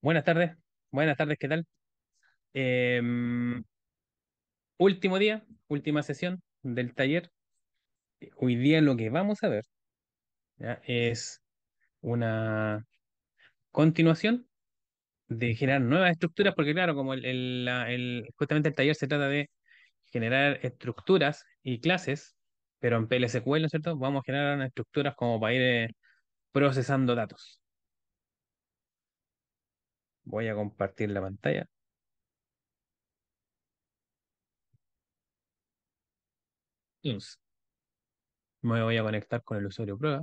Buenas tardes, buenas tardes, ¿qué tal? Em, último día, última sesión del taller hoy día lo que vamos a ver es una continuación de generar nuevas estructuras, porque claro, como justamente el taller se trata de generar estructuras y clases, pero en PLSQL, ¿no es cierto? Vamos a generar estructuras como para ir eh, procesando datos. Voy a compartir la pantalla. Me voy a conectar con el usuario prueba.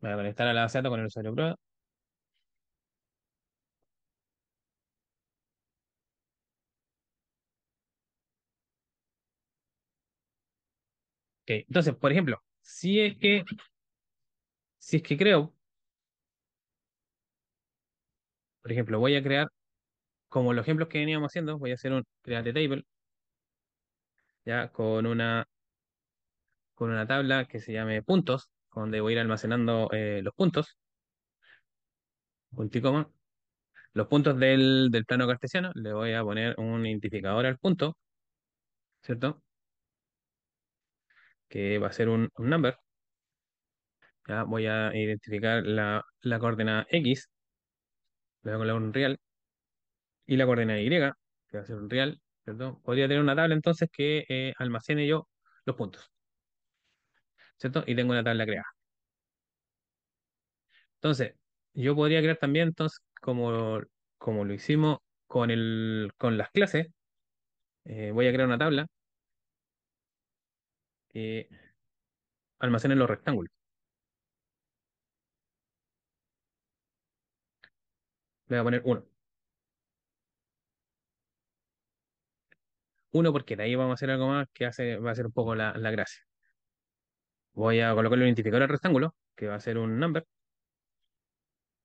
Me voy a conectar a la base de datos con el usuario prueba. Okay. Entonces, por ejemplo, si es que, si es que creo, por ejemplo, voy a crear como los ejemplos que veníamos haciendo, voy a hacer un create table, ya con una, con una tabla que se llame puntos, donde voy a ir almacenando eh, los puntos, punto coma. Los puntos del, plano cartesiano, le voy a poner un identificador al punto, ¿cierto? Que va a ser un, number. Ya voy a identificar la, coordenada X, le voy a poner un real, y la coordenada Y, que va a ser un real, ¿cierto? Podría tener una tabla entonces que eh, almacene yo los puntos, ¿cierto? Y tengo una tabla creada. Entonces, yo podría crear también, entonces, como, como lo hicimos con, el, con las clases, eh, voy a crear una tabla que almacene los rectángulos. Le voy a poner uno Uno, porque de ahí vamos a hacer algo más que hace, va a ser un poco la, gracia. Voy a colocarle un identificador al rectángulo, que va a ser un number.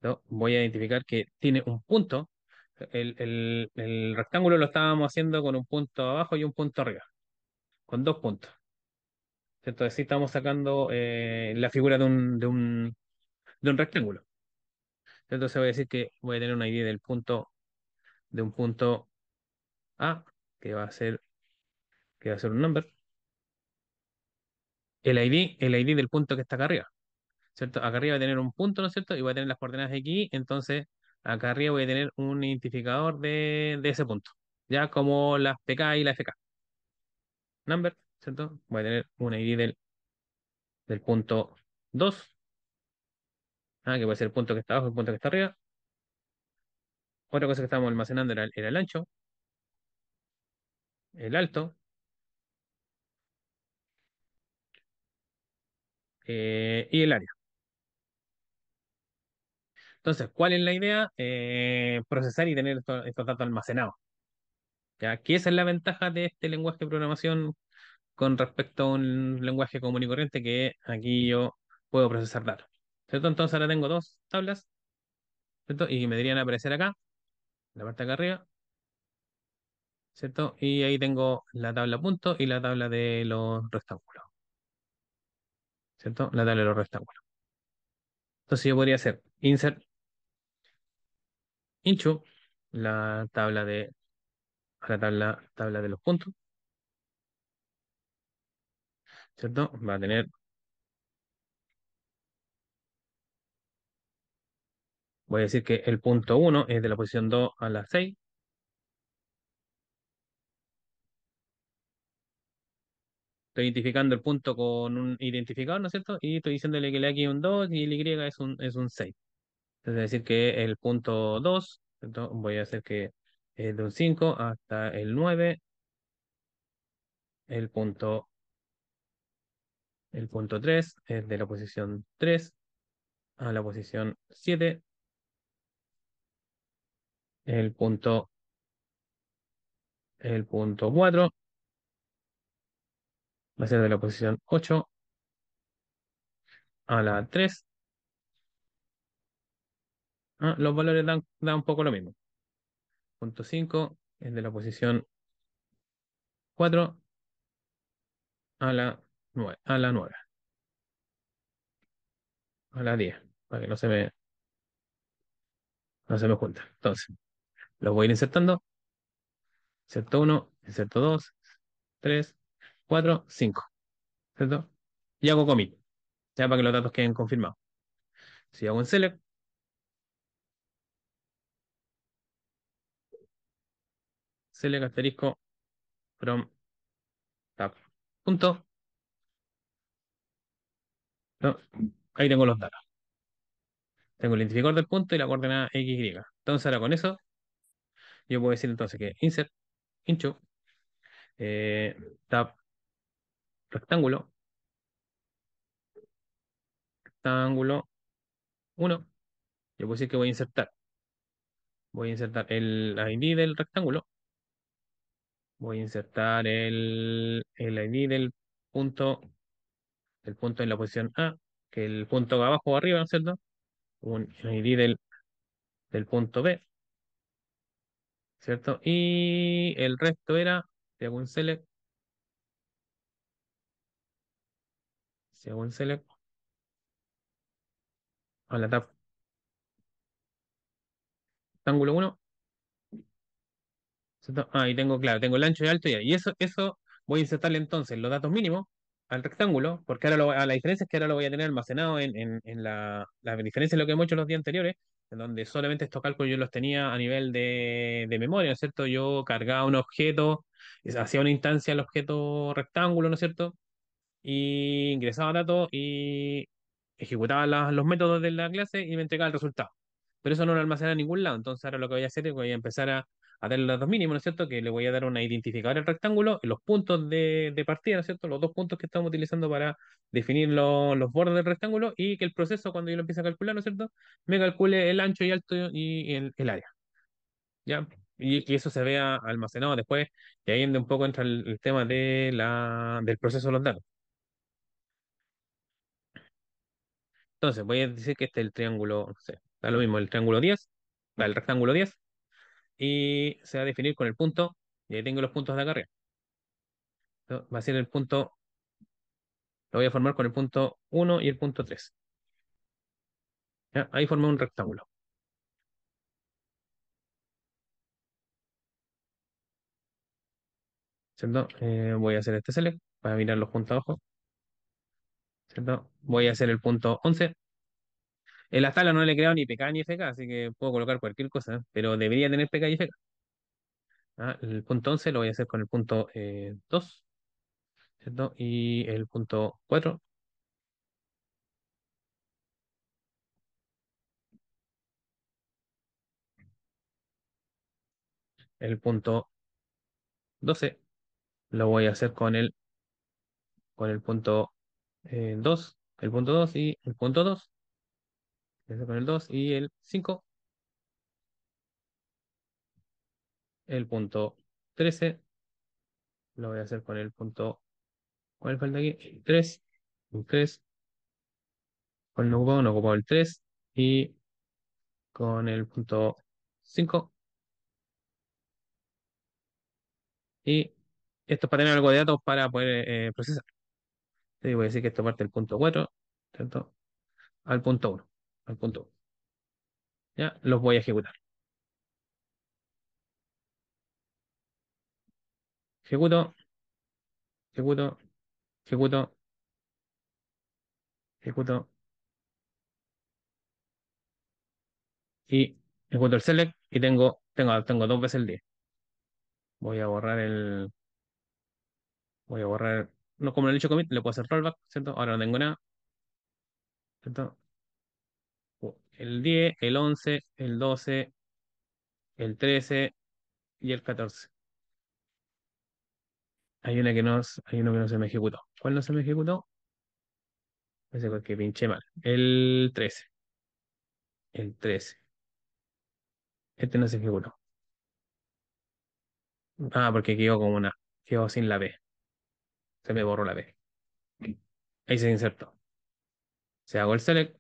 ¿No? Voy a identificar que tiene un punto. El, rectángulo lo estábamos haciendo con un punto abajo y un punto arriba. Con dos puntos. Entonces sí estamos sacando eh, la figura de un, de un rectángulo. Entonces voy a decir que voy a tener una idea del punto de un punto A que va a ser, que a ser un number, el ID, el ID del punto que está acá arriba. ¿Cierto? Acá arriba va a tener un punto, ¿no es cierto? Y va a tener las coordenadas de aquí entonces acá arriba voy a tener un identificador de, ese punto, ya como las PK y la FK. Number, ¿cierto? Voy a tener un ID del, del punto 2, ah, que a ser el punto que está abajo, el punto que está arriba. Otra cosa que estábamos almacenando era el ancho, el alto. Eh, y el área. Entonces, ¿cuál es la idea? Eh, procesar y tener estos datos almacenados. ¿Ya? esa es la ventaja de este lenguaje de programación con respecto a un lenguaje común y corriente que aquí yo puedo procesar datos. Entonces ahora tengo dos tablas y me deberían aparecer acá, en la parte de acá arriba, ¿cierto? Y ahí tengo la tabla punto y la tabla de los rectángulos. ¿Cierto? La tabla de los rectángulos. Entonces yo podría hacer insert into la tabla de la tabla, tabla de los puntos. ¿Cierto? Va a tener voy a decir que el punto 1 es de la posición 2 a la 6 identificando el punto con un identificador, ¿no es cierto? Y estoy diciéndole que le X es un 2 y el Y es un, es un 6. es decir que el punto 2, voy a hacer que es de un 5 hasta el 9, el punto, el punto 3 es de la posición 3 a la posición 7, el punto, el punto 4 va a ser de la posición 8 a la 3. Ah, los valores dan, un poco lo mismo. Punto 5 es de la posición 4 a la 9. A la 10. Para que no se me. No se me junta. Entonces, los voy a ir insertando. Inserto 1, inserto 2, 3, 4, 5. ¿Cierto? Y hago commit. Ya para que los datos queden confirmados. Si hago un select. Select asterisco from tab. Punto. Ahí tengo los datos. Tengo el identificador del punto y la coordenada XY. Entonces ahora con eso, yo puedo decir entonces que insert, incho, Tap. Eh, tab rectángulo, rectángulo 1, Yo voy a decir que voy a insertar. Voy a insertar el ID del rectángulo. Voy a insertar el, el ID del punto, el punto en la posición A, que el punto abajo o arriba, cierto? Un ID del, del punto B, ¿cierto? Y el resto era, le hago un select, según select A la tab rectángulo 1 ahí tengo claro tengo el ancho y alto y eso eso voy a insertarle entonces los datos mínimos al rectángulo, porque ahora la diferencia es que ahora lo voy a tener almacenado en, en, en la, la diferencia de lo que hemos hecho los días anteriores, en donde solamente estos cálculos yo los tenía a nivel de, de memoria, ¿no es cierto? Yo cargaba un objeto, hacía una instancia al objeto rectángulo, ¿no es cierto? y ingresaba datos y ejecutaba los métodos de la clase y me entregaba el resultado. Pero eso no lo almacenaba en ningún lado. Entonces ahora lo que voy a hacer es que voy a empezar a, a darle los dos mínimos, ¿no es cierto? Que le voy a dar una identificador al rectángulo, los puntos de, partida, ¿no es cierto? Los dos puntos que estamos utilizando para definir los bordes del rectángulo y que el proceso, cuando yo lo empiece a calcular, ¿no es cierto? Me calcule el ancho y alto y el, área. ¿Ya? y que eso se vea almacenado después, y ahí un poco entra el, el tema de la, del proceso de los datos. Entonces, voy a decir que este es el triángulo, no sé, da lo mismo, el triángulo 10, el rectángulo 10, y se va a definir con el punto, y ahí tengo los puntos de acá va a ser el punto, lo voy a formar con el punto 1 y el punto 3. Ahí formé un rectángulo. Eh, voy a hacer este select para mirar los puntos abajo. ¿cierto? Voy a hacer el punto 11. En la sala no le he creado ni PK ni FK, así que puedo colocar cualquier cosa, pero debería tener PK y FK. Ah, el punto 11 lo voy a hacer con el punto eh, 2, ¿cierto? Y el punto 4. El punto 12 lo voy a hacer con el, con el punto 2, el punto 2 y el punto 2. con el 2 y el 5. El punto 13. Lo voy a hacer con el punto. ¿Cuál falta aquí? 3. 3. Con el número ocupado, no ocupado el 3. Y con el punto 5. Y esto es para tener algo de datos para poder eh, procesar te voy a decir que esto parte del punto 4, Al punto 1, al punto 1. ¿Ya? Los voy a ejecutar. Ejecuto, ejecuto, ejecuto, ejecuto. Y ejecuto el select y tengo, tengo, tengo dos veces el 10. Voy a borrar el... Voy a borrar no, como lo he dicho commit, le puedo hacer rollback, ¿cierto? Ahora no tengo nada. ¿Cierto? El 10, el 11, el 12, el 13 y el 14. Hay una que no, hay uno que no se me ejecutó. ¿Cuál no se me ejecutó? Parece que pinché mal. El 13. El 13. Este no se ejecutó. Ah, porque quedó como una. Quedó sin la B. Este me borro la B. Ahí se insertó. Se hago el select.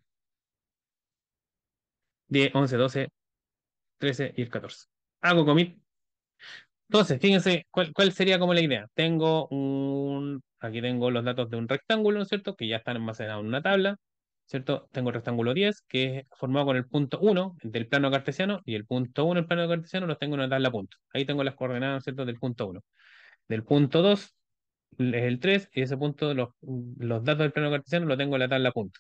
10, 11, 12, 13 y el 14. Hago commit. Entonces, fíjense cuál, sería como la idea. Tengo un, aquí tengo los datos de un rectángulo, ¿no es ¿cierto? Que ya están almacenados en una tabla, ¿cierto? Tengo el rectángulo 10, que es formado con el punto 1 del plano cartesiano, y el punto 1 del plano cartesiano los tengo en una tabla punto. Ahí tengo las coordenadas, ¿cierto? Del punto 1. Del punto 2 es el 3 y ese punto, los, datos del plano cartesiano lo tengo en la tabla punto.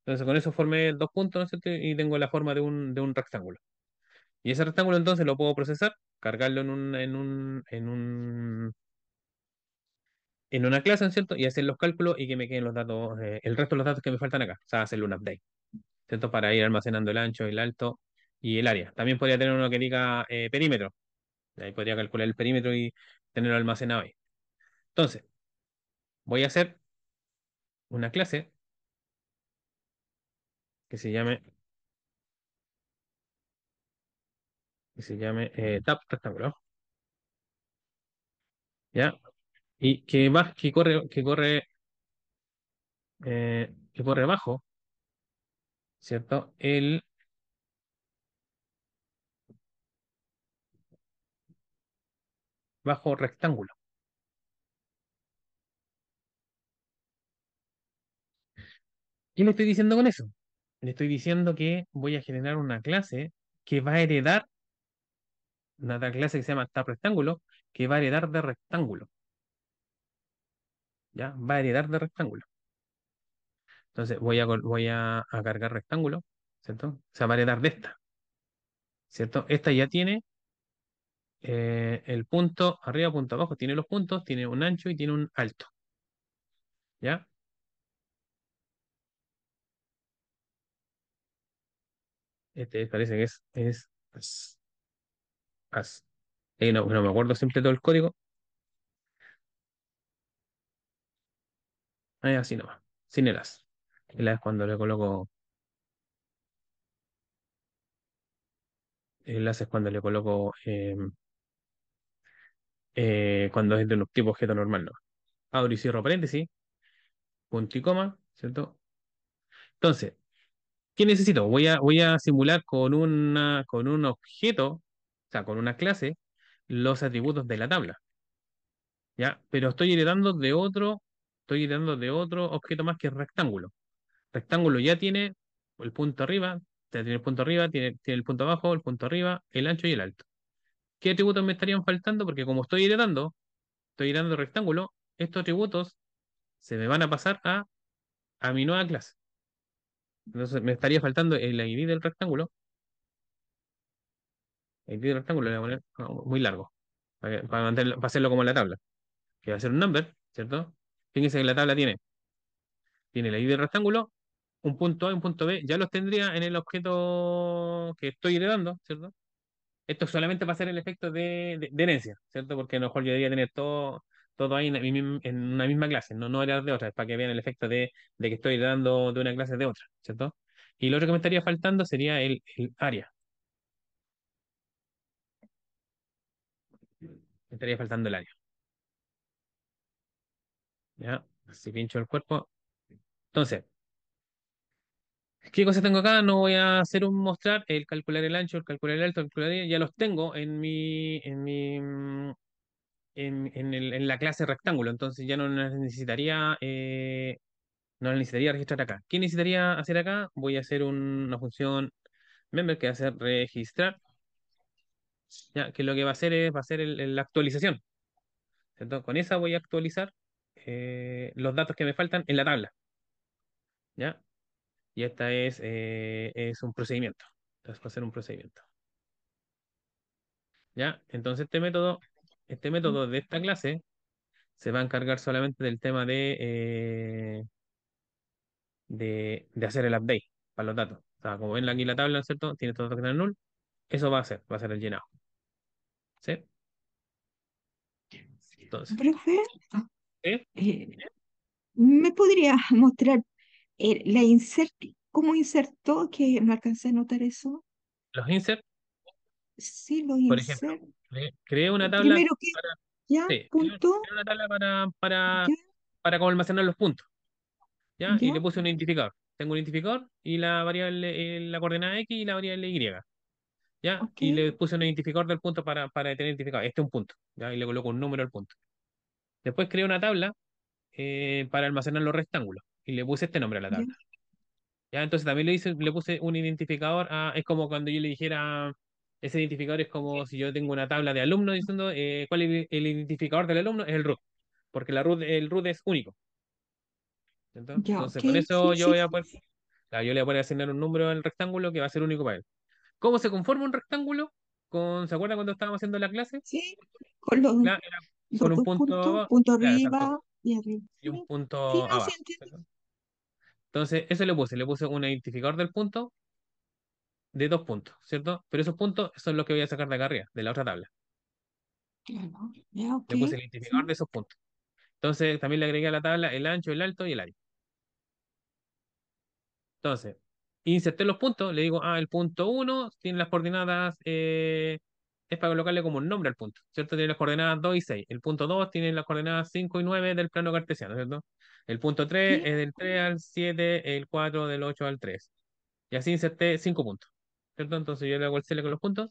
Entonces con eso formé dos puntos, Y tengo la forma de un, de un rectángulo. Y ese rectángulo entonces lo puedo procesar, cargarlo en un, en un, en un, en una clase, cierto? Y hacer los cálculos y que me queden los datos, eh, el resto de los datos que me faltan acá. O sea, hacerle un update. ¿Cierto? Para ir almacenando el ancho, el alto y el área. También podría tener uno que diga eh, perímetro. Ahí podría calcular el perímetro y tenerlo almacenado ahí. Entonces, voy a hacer una clase que se llame que se llame eh, tab ¿Ya? Y que, va, que corre, que corre, eh, que corre abajo, ¿cierto? El bajo rectángulo. ¿Qué le estoy diciendo con eso? Le estoy diciendo que voy a generar una clase que va a heredar, una clase que se llama Tap rectángulo, que va a heredar de rectángulo. ¿Ya? Va a heredar de rectángulo. Entonces voy a, cargar rectángulo, ¿cierto? O sea, va a heredar de esta. ¿Cierto? Esta ya tiene eh, el punto arriba, punto abajo, tiene los puntos, tiene un ancho y tiene un alto. ¿Ya? Este, parece que es, es as, eh, no, me acuerdo siempre todo el código. ahí eh, así nomás, sin el as. El as cuando le coloco. El as es cuando le coloco. Em, eh, cuando es de un tipo objeto normal, no. Abro y cierro paréntesis, punto y coma, ¿cierto? Entonces, ¿Qué necesito? Voy a, simular con, un objeto, o sea, con una clase, los atributos de la tabla. ¿Ya? Pero estoy heredando de otro, estoy heredando de otro objeto más que rectángulo. Rectángulo ya tiene el punto arriba, tiene el punto arriba, tiene, el punto abajo, el punto arriba, el ancho y el alto. ¿Qué atributos me estarían faltando? Porque como estoy heredando, estoy heredando rectángulo, estos atributos se me van a pasar a, a mi nueva clase. Entonces me estaría faltando el ID del rectángulo. El ID del rectángulo le voy a poner muy largo. Para, hacerlo como en la tabla. Que va a ser un number, ¿cierto? Fíjense que la tabla tiene. Tiene el ID del rectángulo, un punto A un punto B. Ya los tendría en el objeto que estoy heredando, ¿cierto? Esto solamente va a ser el efecto de, herencia, ¿cierto? Porque a lo mejor yo debería tener todo todo ahí en, una misma clase, no, no de otras, para que vean el efecto de, que estoy dando de una clase de otra, ¿cierto? Y lo otro que me estaría faltando sería el, área. Me estaría faltando el área. ¿Ya? Si pincho el cuerpo. Entonces, ¿Qué cosas tengo acá? No voy a hacer un mostrar, el calcular el ancho, el calcular el alto, el calcular el... ya los tengo en mi, en mi, en, la clase rectángulo, entonces ya no necesitaría, eh, no necesitaría registrar acá. ¿Qué necesitaría hacer acá? Voy a hacer una función member que va a ser registrar, ya, que lo que va a hacer es, va a ser la actualización. Entonces, con esa voy a actualizar eh, los datos que me faltan en la tabla. ¿Ya? Y esta es, eh, es un procedimiento. Entonces va a ser un procedimiento. ¿Ya? Entonces este método este método de esta clase se va a encargar solamente del tema eh, de, de, hacer el update para los datos. O sea, como ven aquí la tabla, cierto? Tiene todo datos que están null. Eso va a ser, va a ser el llenado. ¿Sí? Entonces. Eh, me podría mostrar eh, la insert, cómo insertó? Que no alcancé a notar eso. Los insert Sí, lo Por ejemplo, creé una tabla para... para, para, almacenar los puntos. ¿ya? Y le puse un identificador. Tengo un identificador y la variable, eh, la coordenada X y la variable Y. ¿Ya? Y le puse un identificador del punto para, para tener identificado. Este es un punto. ¿ya? Y le coloco un número al punto. Después creé una tabla eh, para almacenar los rectángulos. Y le puse este nombre a la tabla. ¿Ya? Entonces también le, hice, le puse un identificador Es como cuando yo le dijera ese identificador es como si yo tengo una tabla de alumnos diciendo eh, cuál es el identificador del alumno, es el root, porque el root es único. Entonces, por eso yo voy a poder, yo le voy a poder asignar un número al rectángulo que va a ser único para él. ¿Cómo se conforma un rectángulo? Con, ¿Se acuerda cuando estábamos haciendo la clase? Sí, con, los, con un punto, punto, arriba y arriba. Y un punto abajo. Entonces, eso le puse, le puse un identificador del punto, de dos puntos, ¿cierto? Pero esos puntos son los que voy a sacar de acá arriba, de la otra tabla. Claro, yeah, okay. Le puse el identificador de esos puntos. Entonces, también le agregué a la tabla el ancho, el alto y el área. Entonces, inserté los puntos, le digo, ah, el punto 1 tiene las coordenadas, eh, es para colocarle como un nombre al punto, ¿cierto? Tiene las coordenadas 2 y 6. El punto 2 tiene las coordenadas 5 y 9 del plano cartesiano, ¿cierto? El punto 3 es del 3 al 7, el 4 del 8 al 3. Y así inserté 5 puntos. Entonces yo le hago el CL con los puntos,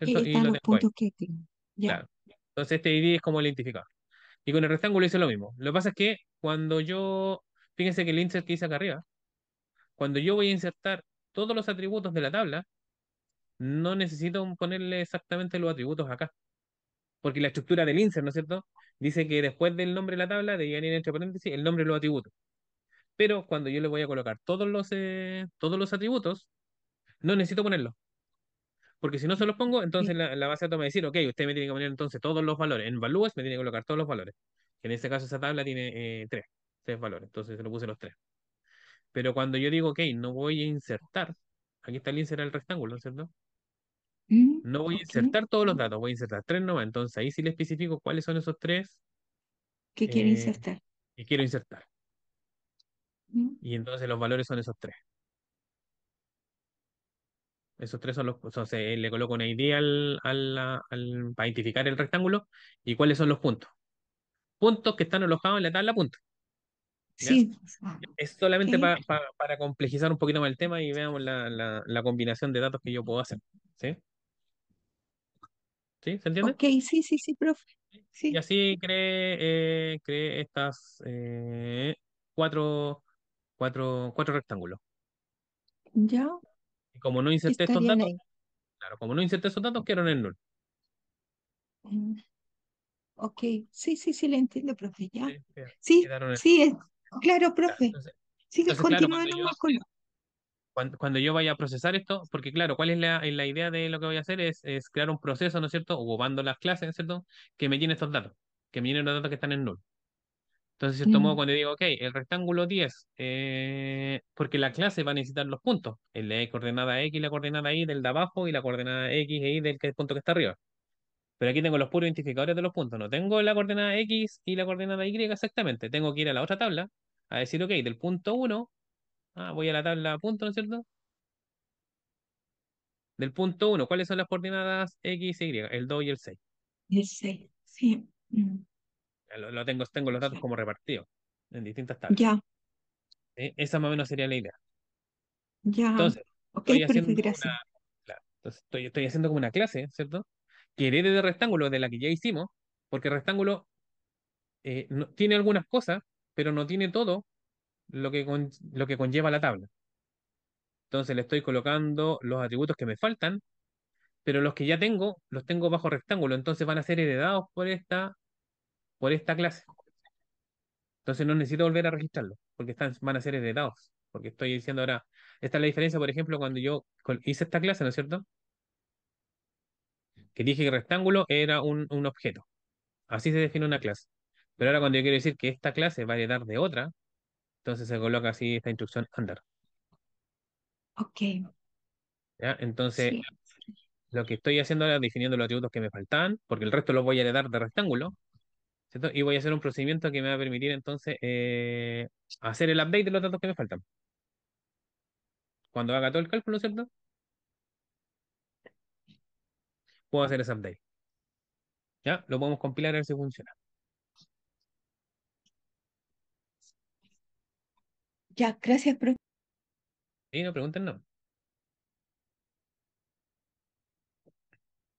Y puntos ya. Entonces este ID es como el identificador. Y con el rectángulo hice lo mismo. Lo que pasa es que cuando yo, fíjense que el insert que hice acá arriba, cuando yo voy a insertar todos los atributos de la tabla, no necesito ponerle exactamente los atributos acá. Porque la estructura del insert, ¿no es cierto? Dice que después del nombre de la tabla De ir entre paréntesis el nombre de los atributos. Pero cuando yo le voy a colocar todos los, eh, todos los atributos, no necesito ponerlo. Porque si no se los pongo, entonces la, base de datos me va a decir, ok, usted me tiene que poner entonces todos los valores. En values me tiene que colocar todos los valores. En este caso esa tabla tiene eh, tres, tres valores. Entonces se lo puse los tres. Pero cuando yo digo, ok, no voy a insertar, aquí está el insert el rectángulo, ¿no es cierto? Mm, no voy a insertar todos los datos, voy a insertar tres nomás. Entonces ahí sí le especifico cuáles son esos tres. qué quiero eh, insertar. Que quiero insertar. Mm. Y entonces los valores son esos tres. Esos tres son los. O le coloco una ID al, para identificar el rectángulo y cuáles son los puntos. Puntos que están alojados en la tabla punto. Sí. Es solamente para complejizar un poquito más el tema y veamos la, combinación de datos que yo puedo hacer. ¿Sí? ¿Sí? ¿Se entiende? Ok, sí, sí, sí, profe. Sí. Y así cree, eh, estas eh, cuatro, cuatro, cuatro rectángulos. Ya como no inserté esos datos, claro, como no inserté estos datos, quedaron en null. Mm, ok, sí, sí, sí, le entiendo, profe, ya. Sí, sí, claro, profe. cuando, yo, yo vaya a procesar esto, porque claro, ¿cuál es la, la idea de lo que voy a hacer? Es, crear un proceso, ¿no es cierto? o bando las clases, ¿no es ¿cierto? Que me llene estos datos, que me llenen los datos que están en null. Entonces, de cierto modo, mm. cuando digo, ok, el rectángulo 10, eh, porque la clase va a necesitar los puntos, la coordenada X, y la coordenada Y del de abajo y la coordenada X e Y del punto que está arriba. Pero aquí tengo los puros identificadores de los puntos, no tengo la coordenada X y la coordenada Y exactamente, tengo que ir a la otra tabla a decir, ok, del punto 1, ah, voy a la tabla punto, ¿no es cierto? Del punto 1, ¿cuáles son las coordenadas X y Y? El 2 y el 6. El 6, sí. Mm tengo, tengo los datos como repartidos en distintas tablas. Ya. E, esa más o menos sería la idea. Ya. Entonces, estoy haciendo estoy, haciendo como una clase, ¿cierto? Que herede de rectángulo de la que ya hicimos, porque rectángulo eh, tiene algunas cosas, pero no tiene todo lo que, lo que conlleva la tabla. Entonces le estoy colocando los atributos que me faltan, pero los que ya tengo, los tengo bajo rectángulo, entonces van a ser heredados por esta por esta clase. Entonces no necesito volver a registrarlo, porque están, van a ser heredados. Porque estoy diciendo ahora, esta es la diferencia, por ejemplo, cuando yo hice esta clase, ¿no es cierto? Que dije que rectángulo era un, objeto. Así se define una clase. Pero ahora cuando yo quiero decir que esta clase va a heredar de otra, entonces se coloca así esta instrucción under. Ok. ¿Ya? Entonces, lo que estoy haciendo ahora es definiendo los atributos que me faltan, porque el resto los voy a heredar de rectángulo, y voy a hacer un procedimiento que me va a permitir entonces eh, hacer el update de los datos que me faltan. Cuando haga todo el cálculo, ¿cierto? Puedo hacer ese update. ¿Ya? Lo podemos compilar a ver si funciona. Ya, gracias, profe. Sí, no pregunten, no.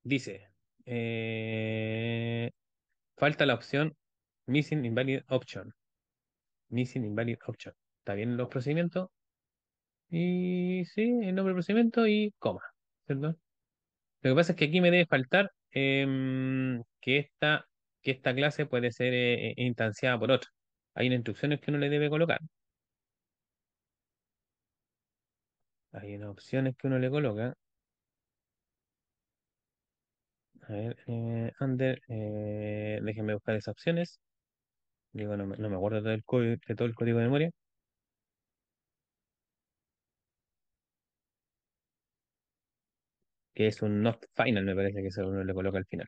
Dice, eh, Falta la opción Missing Invalid Option. Missing Invalid Option. Está bien los procedimientos. Y sí, el nombre del procedimiento y coma. Lo que pasa es que aquí me debe faltar em, que, esta, que esta clase puede ser eh, eh, instanciada por otra. Hay unas instrucciones que uno le debe colocar. Hay unas opciones que uno le coloca. A ver, eh, under, eh, déjenme buscar esas opciones. Digo, no, me, acuerdo de todo el código de memoria. Que es un not final, me parece que eso uno le coloca al final.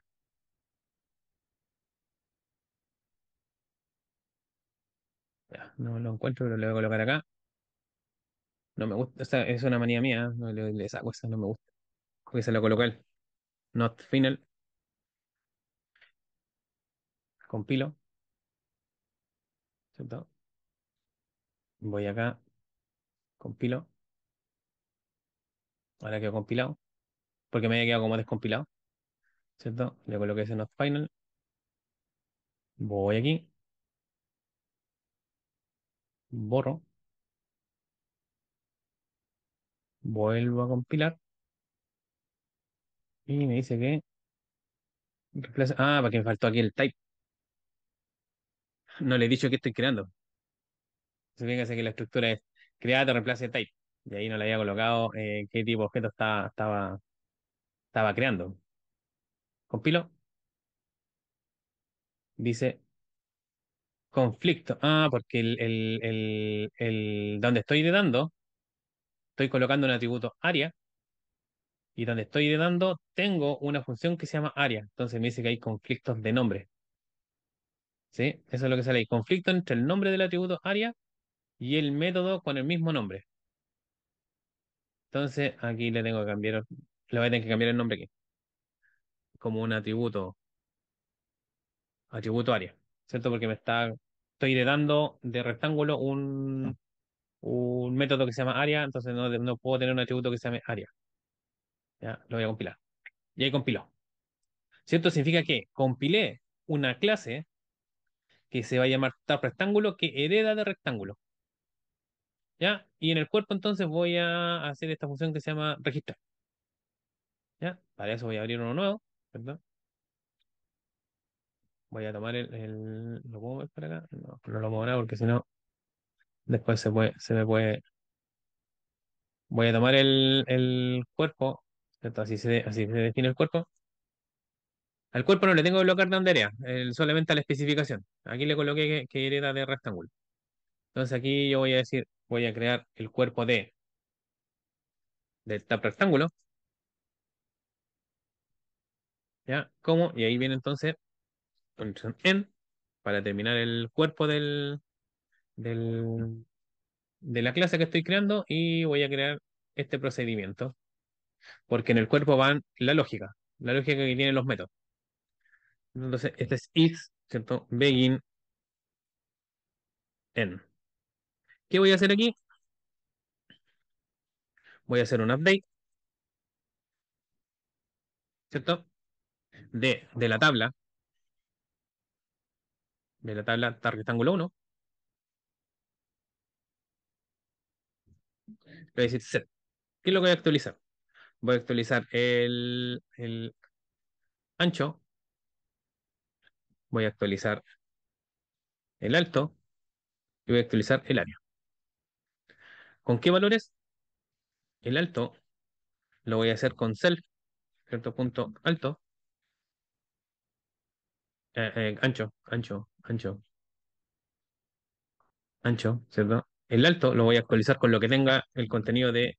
Ya, no lo encuentro, pero lo voy a colocar acá. No me gusta, o es una manía mía, ¿eh? no, le, le, saco eso, no me gusta. Porque se lo coloca al not final compilo, ¿cierto? Voy acá, compilo. Ahora quedó compilado, porque me había quedado como descompilado, ¿cierto? Le coloqué ese not final. Voy aquí. Borro. Vuelvo a compilar. Y me dice que... Ah, porque me faltó aquí el type no le he dicho que estoy creando. Fíjense que la estructura es create, reemplace type. Y ahí no le había colocado eh, qué tipo de objeto estaba, estaba, creando. Compilo. Dice conflicto. Ah, porque el, donde estoy heredando. estoy colocando un atributo área. Y donde estoy heredando, tengo una función que se llama área. Entonces me dice que hay conflictos de nombre. ¿Sí? Eso es lo que sale ahí. Conflicto entre el nombre del atributo área y el método con el mismo nombre. Entonces, aquí le tengo que cambiar, le voy a tener que cambiar el nombre aquí. Como un atributo, atributo área, ¿cierto? Porque me está, estoy heredando de rectángulo un, método que se llama área, entonces no, no puedo tener un atributo que se llame área. Ya, lo voy a compilar. Y ahí compiló. ¿Cierto? Significa que compilé una clase que se va a llamar rectángulo, que hereda de rectángulo. ¿Ya? Y en el cuerpo entonces voy a hacer esta función que se llama registrar. ¿Ya? Para eso voy a abrir uno nuevo, ¿verdad? Voy a tomar el, ¿Lo puedo ver para acá? No, lo pongo nada porque si no después se, puede, se me puede... Voy a tomar el, cuerpo, Así se, así se define el cuerpo. Al cuerpo no le tengo que bloquear de hondería, solamente a la especificación. Aquí le coloqué que, hereda de rectángulo. Entonces aquí yo voy a decir, voy a crear el cuerpo de del tap rectángulo. ¿Ya? ¿Cómo? Y ahí viene entonces función en para terminar el cuerpo del, del, de la clase que estoy creando y voy a crear este procedimiento. Porque en el cuerpo van la lógica, la lógica que tienen los métodos. Entonces, este es is, ¿cierto? Begin N. ¿Qué voy a hacer aquí? Voy a hacer un update. ¿Cierto? De, la tabla. De la tabla target 1. voy a decir set. ¿Qué es lo que voy a actualizar? Voy a actualizar el ancho voy a actualizar el alto y voy a actualizar el área. ¿Con qué valores? El alto lo voy a hacer con self, cierto punto alto, eh, eh, ancho, ancho, ancho, ancho, ¿cierto? El alto lo voy a actualizar con lo que tenga el contenido del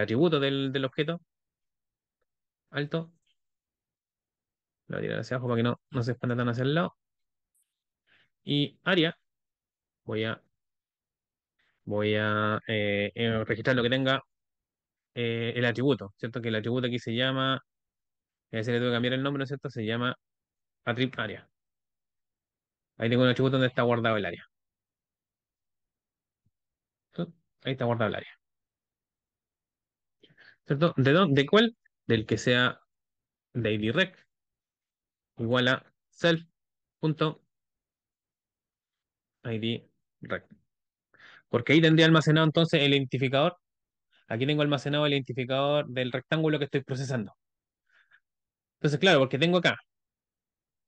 atributo del, del objeto, alto, lo voy a tirar hacia abajo para que no, no se expanda tan hacia el lado. Y área, voy a, voy a eh, em, registrar lo que tenga eh, el atributo, ¿cierto? Que el atributo aquí se llama, ver se le tengo que cambiar el nombre, ¿cierto? Se llama atrib área. Ahí tengo un atributo donde está guardado el área. Ahí está guardado el área. ¿Cierto? ¿De, dónde, ¿De cuál? Del que sea de IDREC igual a id Porque ahí tendría almacenado entonces el identificador. Aquí tengo almacenado el identificador del rectángulo que estoy procesando. Entonces, claro, porque tengo acá.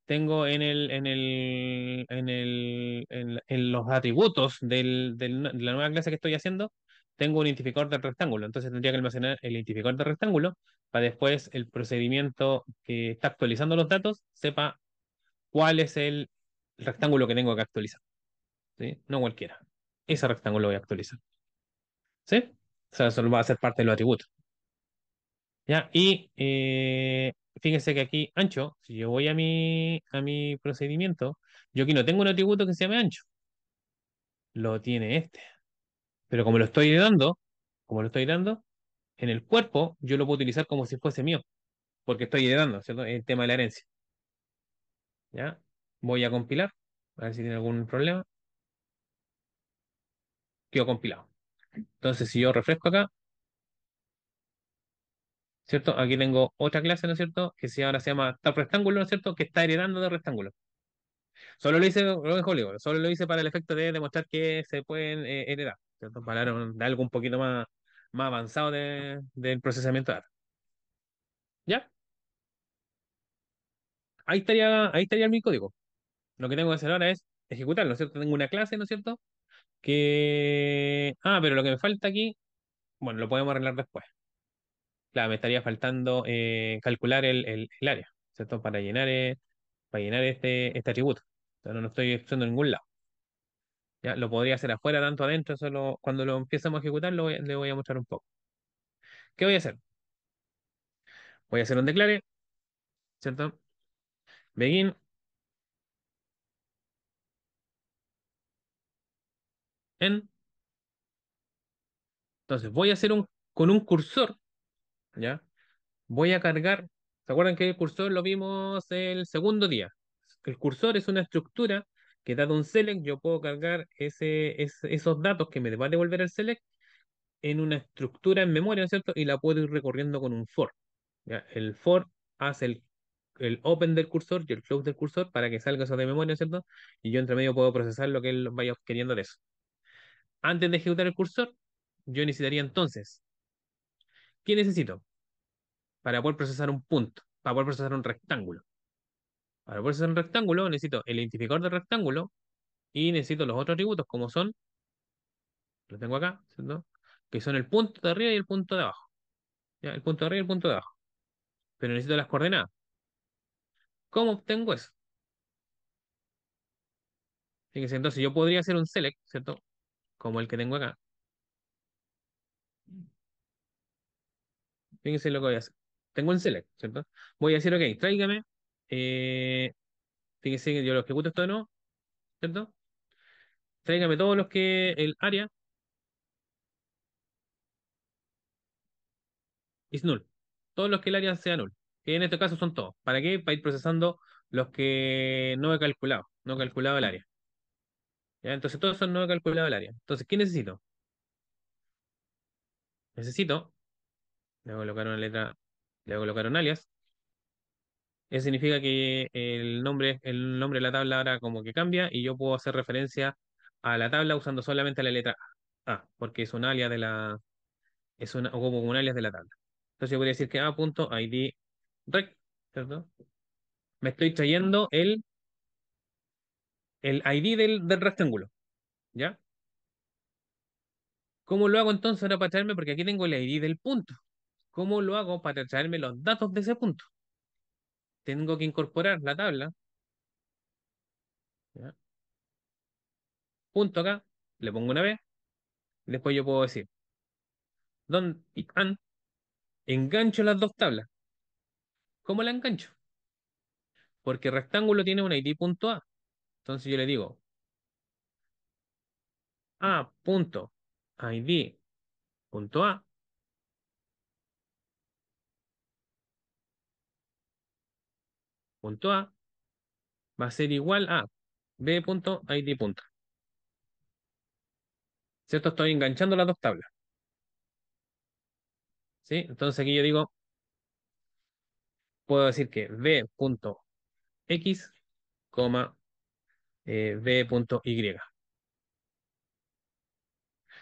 Tengo en el, en el, en el, en, los atributos del, de la nueva clase que estoy haciendo, tengo un identificador de rectángulo, entonces tendría que almacenar el identificador de rectángulo para después el procedimiento que está actualizando los datos sepa cuál es el rectángulo que tengo que actualizar. No cualquiera. Ese rectángulo voy a actualizar. ¿Sí? O sea, eso va a ser parte de los atributos. ¿Ya? Y eh, fíjense que aquí, ancho, si yo voy a mi, a mi procedimiento, yo aquí no tengo un atributo que se llame ancho. Lo tiene este. Pero como lo estoy heredando, como lo estoy dando, en el cuerpo yo lo puedo utilizar como si fuese mío, porque estoy heredando, ¿cierto? El tema de la herencia. ¿Ya? Voy a compilar, a ver si tiene algún problema. Quedó compilado. Entonces, si yo refresco acá, ¿cierto? Aquí tengo otra clase, ¿no es cierto? Que ahora se llama tab rectángulo, ¿no es cierto? Que está heredando de rectángulo. Solo lo hice, lo dejo, solo lo hice para el efecto de demostrar que se pueden eh, heredar. ¿cierto? Para algo un poquito más, más avanzado del procesamiento de datos. ¿Ya? Ahí estaría, ahí estaría mi código. Lo que tengo que hacer ahora es ejecutarlo, ¿cierto? Tengo una clase, ¿no es cierto? Que... Ah, pero lo que me falta aquí, bueno, lo podemos arreglar después. Claro, me estaría faltando eh, calcular el, el, área, ¿cierto? Para llenar, eh, para llenar este, este atributo. no, lo estoy usando en ningún lado lo podría hacer afuera, tanto adentro, solo cuando lo empecemos a ejecutar le voy a mostrar un poco. ¿Qué voy a hacer? Voy a hacer un declare, ¿cierto? Begin. En. Entonces voy a hacer un, con un cursor, ¿ya? Voy a cargar, ¿se acuerdan que el cursor lo vimos el segundo día? El cursor es una estructura dado un select, yo puedo cargar esos datos que me va a devolver el select en una estructura en memoria, ¿no es cierto? Y la puedo ir recorriendo con un for. El for hace el, open del cursor y el close del cursor para que salga eso de memoria, ¿no es cierto? Y yo entre medio puedo procesar lo que él vaya queriendo de eso. Antes de ejecutar el cursor, yo necesitaría entonces, ¿qué necesito? Para poder procesar un punto, para poder procesar un rectángulo. Para poder hacer un rectángulo, necesito el identificador del rectángulo y necesito los otros atributos, como son, lo tengo acá, ¿cierto? Que son el punto de arriba y el punto de abajo. El punto de arriba y el punto de abajo. Pero necesito las coordenadas. ¿Cómo obtengo eso? Fíjense, entonces yo podría hacer un select, ¿cierto? Como el que tengo acá. Fíjense lo que voy a hacer. Tengo un select, ¿cierto? Voy a decir, ok, tráigame eh, fíjense que yo lo ejecuto esto de nuevo, ¿cierto? Tráigame todos los que el área es null. Todos los que el área sea null. Que en este caso son todos. ¿Para qué? Para ir procesando los que no he calculado. No he calculado el área. Entonces todos son no he calculado el área. Entonces, ¿qué necesito? Necesito. Le voy a colocar una letra. Le voy a colocar un alias. Eso eh, significa que el nombre, el nombre de la tabla ahora como que cambia y yo puedo hacer referencia a la tabla usando solamente la letra A, porque es un alias de la, es una, como un alias de la tabla. Entonces yo podría decir que A.id rec, ¿cierto? Me estoy trayendo el, el ID del, del rectángulo, ¿ya? ¿Cómo lo hago entonces ahora para traerme? Porque aquí tengo el ID del punto. ¿Cómo lo hago para traerme los datos de ese punto? tengo que incorporar la tabla. Punto acá, le pongo una B. Después yo puedo decir don y an. Engancho las dos tablas. ¿Cómo la engancho? Porque rectángulo tiene un ID.A. Entonces yo le digo A.ID.A punto A va a ser igual a B punto punto. ¿Cierto? Estoy enganchando las dos tablas. ¿Sí? Entonces aquí yo digo, puedo decir que B.X, eh, punto Y.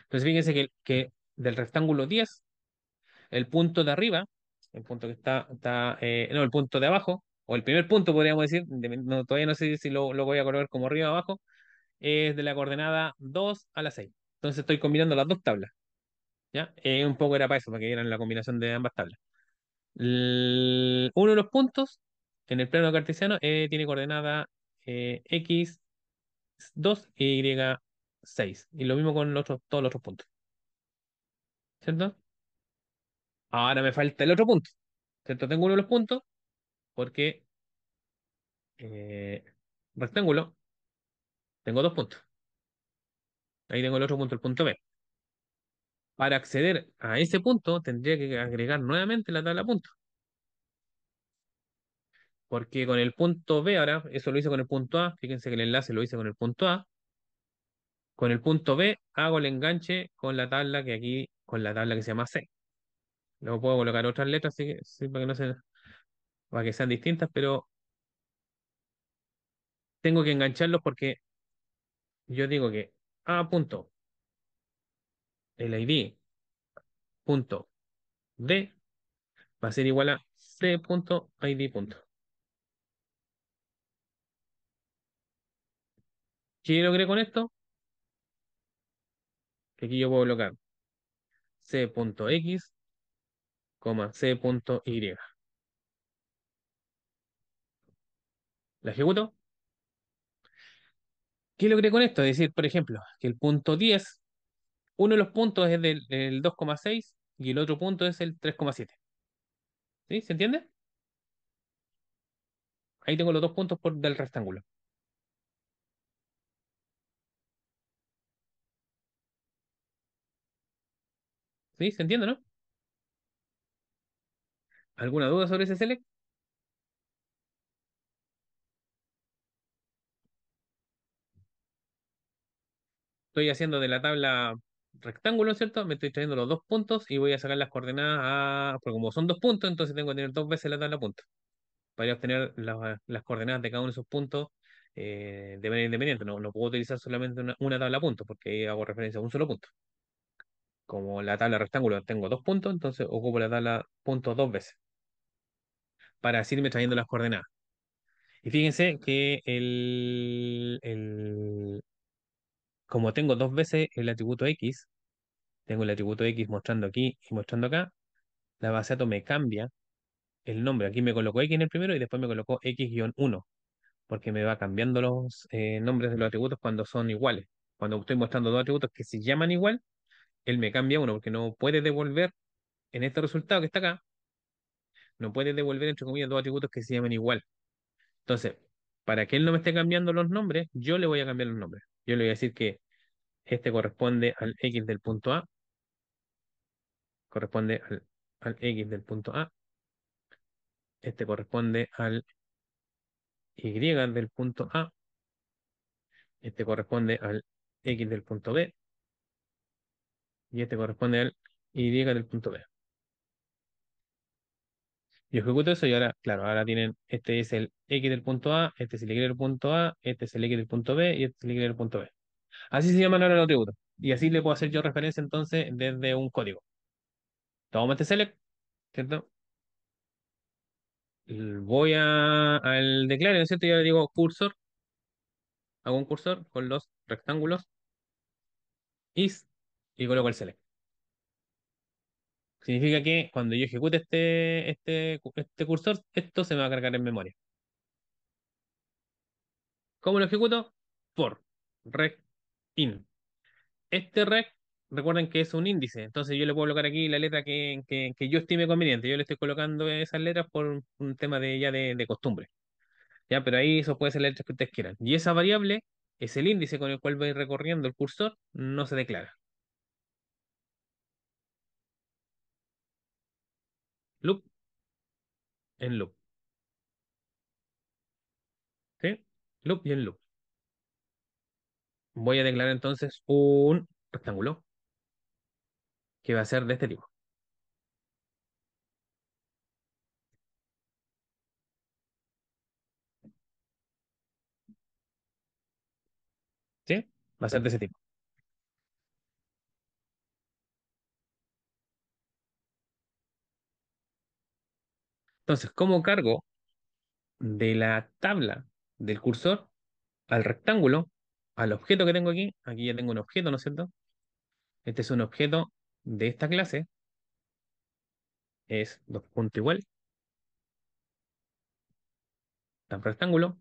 Entonces fíjense que, que, del rectángulo 10, el punto de arriba, el punto que está, está eh, no, el punto de abajo, o el primer punto podríamos decir, todavía no sé si lo, voy a colocar como arriba o abajo, es de la coordenada 2 a la 6. Entonces estoy combinando las dos tablas. ¿ya? Eh, un poco era para eso, para que vieran la combinación de ambas tablas. uno de los puntos en el plano cartesiano eh, tiene coordenada eh, x2 y 6 Y lo mismo con los otros, todos los otros puntos. ¿Cierto? Ahora me falta el otro punto. ¿Cierto? Tengo uno de los puntos porque eh, rectángulo, tengo dos puntos. Ahí tengo el otro punto, el punto B. Para acceder a ese punto, tendría que agregar nuevamente la tabla punto. Porque con el punto B ahora, eso lo hice con el punto A, fíjense que el enlace lo hice con el punto A. Con el punto B hago el enganche con la tabla que aquí, con la tabla que se llama C. Luego puedo colocar otras letras, así que, sí, para que no se para que sean distintas, pero tengo que engancharlos porque yo digo que A ah, punto, el ID punto D va a ser igual a c.id. punto ID punto. ¿Qué logré con esto? Que aquí yo puedo colocar C.X, C.Y. ¿La ejecuto? ¿Qué logré con esto? Es decir, por ejemplo, que el punto 10, uno de los puntos es del, 2,6 y el otro punto es el 3,7. ¿Sí? ¿Se entiende? Ahí tengo los dos puntos por, del rectángulo. ¿Sí? ¿Se entiende, no? ¿Alguna duda sobre ese select? estoy haciendo de la tabla rectángulo, ¿cierto? Me estoy trayendo los dos puntos y voy a sacar las coordenadas a... Porque como son dos puntos, entonces tengo que tener dos veces la tabla punto para obtener las, coordenadas de cada uno de esos puntos eh, de manera independiente. No, no puedo utilizar solamente una, tabla punto porque hago referencia a un solo punto. Como la tabla rectángulo tengo dos puntos, entonces ocupo la tabla punto dos veces para así trayendo las coordenadas. Y fíjense que el, el, como tengo dos veces el atributo X, tengo el atributo X mostrando aquí y mostrando acá, la base datos me cambia el nombre. Aquí me colocó X en el primero y después me colocó X-1, porque me va cambiando los eh, nombres de los atributos cuando son iguales. Cuando estoy mostrando dos atributos que se llaman igual, él me cambia uno, porque no puede devolver en este resultado que está acá, no puede devolver, entre comillas, dos atributos que se llaman igual. Entonces, para que él no me esté cambiando los nombres, yo le voy a cambiar los nombres yo le voy a decir que este corresponde al X del punto A, corresponde al, al X del punto A, este corresponde al Y del punto A, este corresponde al X del punto B, y este corresponde al Y del punto B. Yo ejecuto eso y ahora, claro, ahora tienen, este es el X del punto A, este es el Y del punto A, este es el X del punto B y este es el Y del punto B. Así se llaman ahora los atributos. Y así le puedo hacer yo referencia entonces desde un código. Tomo este select, ¿cierto? Voy al declaro, cierto? Y ahora digo cursor. Hago un cursor con los rectángulos. Is. Y coloco el select. Significa que cuando yo ejecute este, este, este, cursor, esto se me va a cargar en memoria. ¿Cómo lo ejecuto? Por rec in. Este rec, recuerden que es un índice, entonces yo le puedo colocar aquí la letra que, yo estime conveniente. Yo le estoy colocando esas letras por un tema de, ya de, costumbre. Ya, pero ahí eso puede ser la letra que ustedes quieran. Y esa variable es el índice con el cual vais recorriendo el cursor, no se declara. loop en loop. ¿Sí? Loop y en loop. Voy a declarar entonces un rectángulo que va a ser de este tipo. ¿Sí? Va a ser de ese tipo. Entonces, ¿cómo cargo de la tabla del cursor al rectángulo, al objeto que tengo aquí? Aquí ya tengo un objeto, ¿no es cierto? Este es un objeto de esta clase. Es dos puntos igual. Tan rectángulo.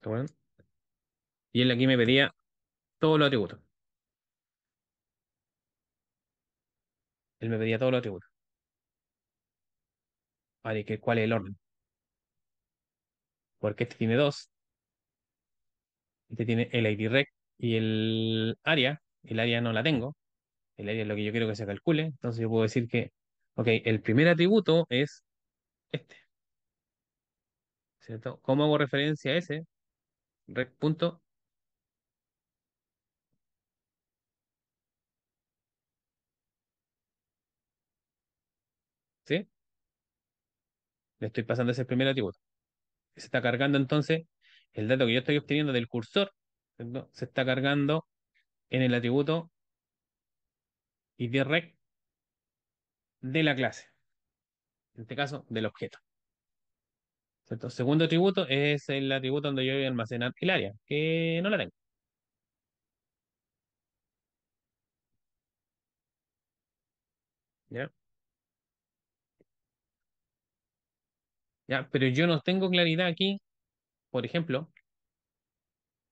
¿Está Y él aquí me pedía todos los atributos. Él me pedía todos los atributos. Ah, ¿qué, ¿cuál es el orden? Porque este tiene dos. Este tiene el ID rec y el área. El área no la tengo. El área es lo que yo quiero que se calcule. Entonces yo puedo decir que, ok, el primer atributo es este. ¿Cierto? ¿Cómo hago referencia a ese? Rec Le estoy pasando ese primer atributo. Se está cargando entonces el dato que yo estoy obteniendo del cursor. Se está cargando en el atributo IDREC de la clase. En este caso, del objeto. ¿Cierto? Segundo atributo es el atributo donde yo voy a almacenar el área, que no la tengo. ¿Ya? Pero yo no tengo claridad aquí, por ejemplo,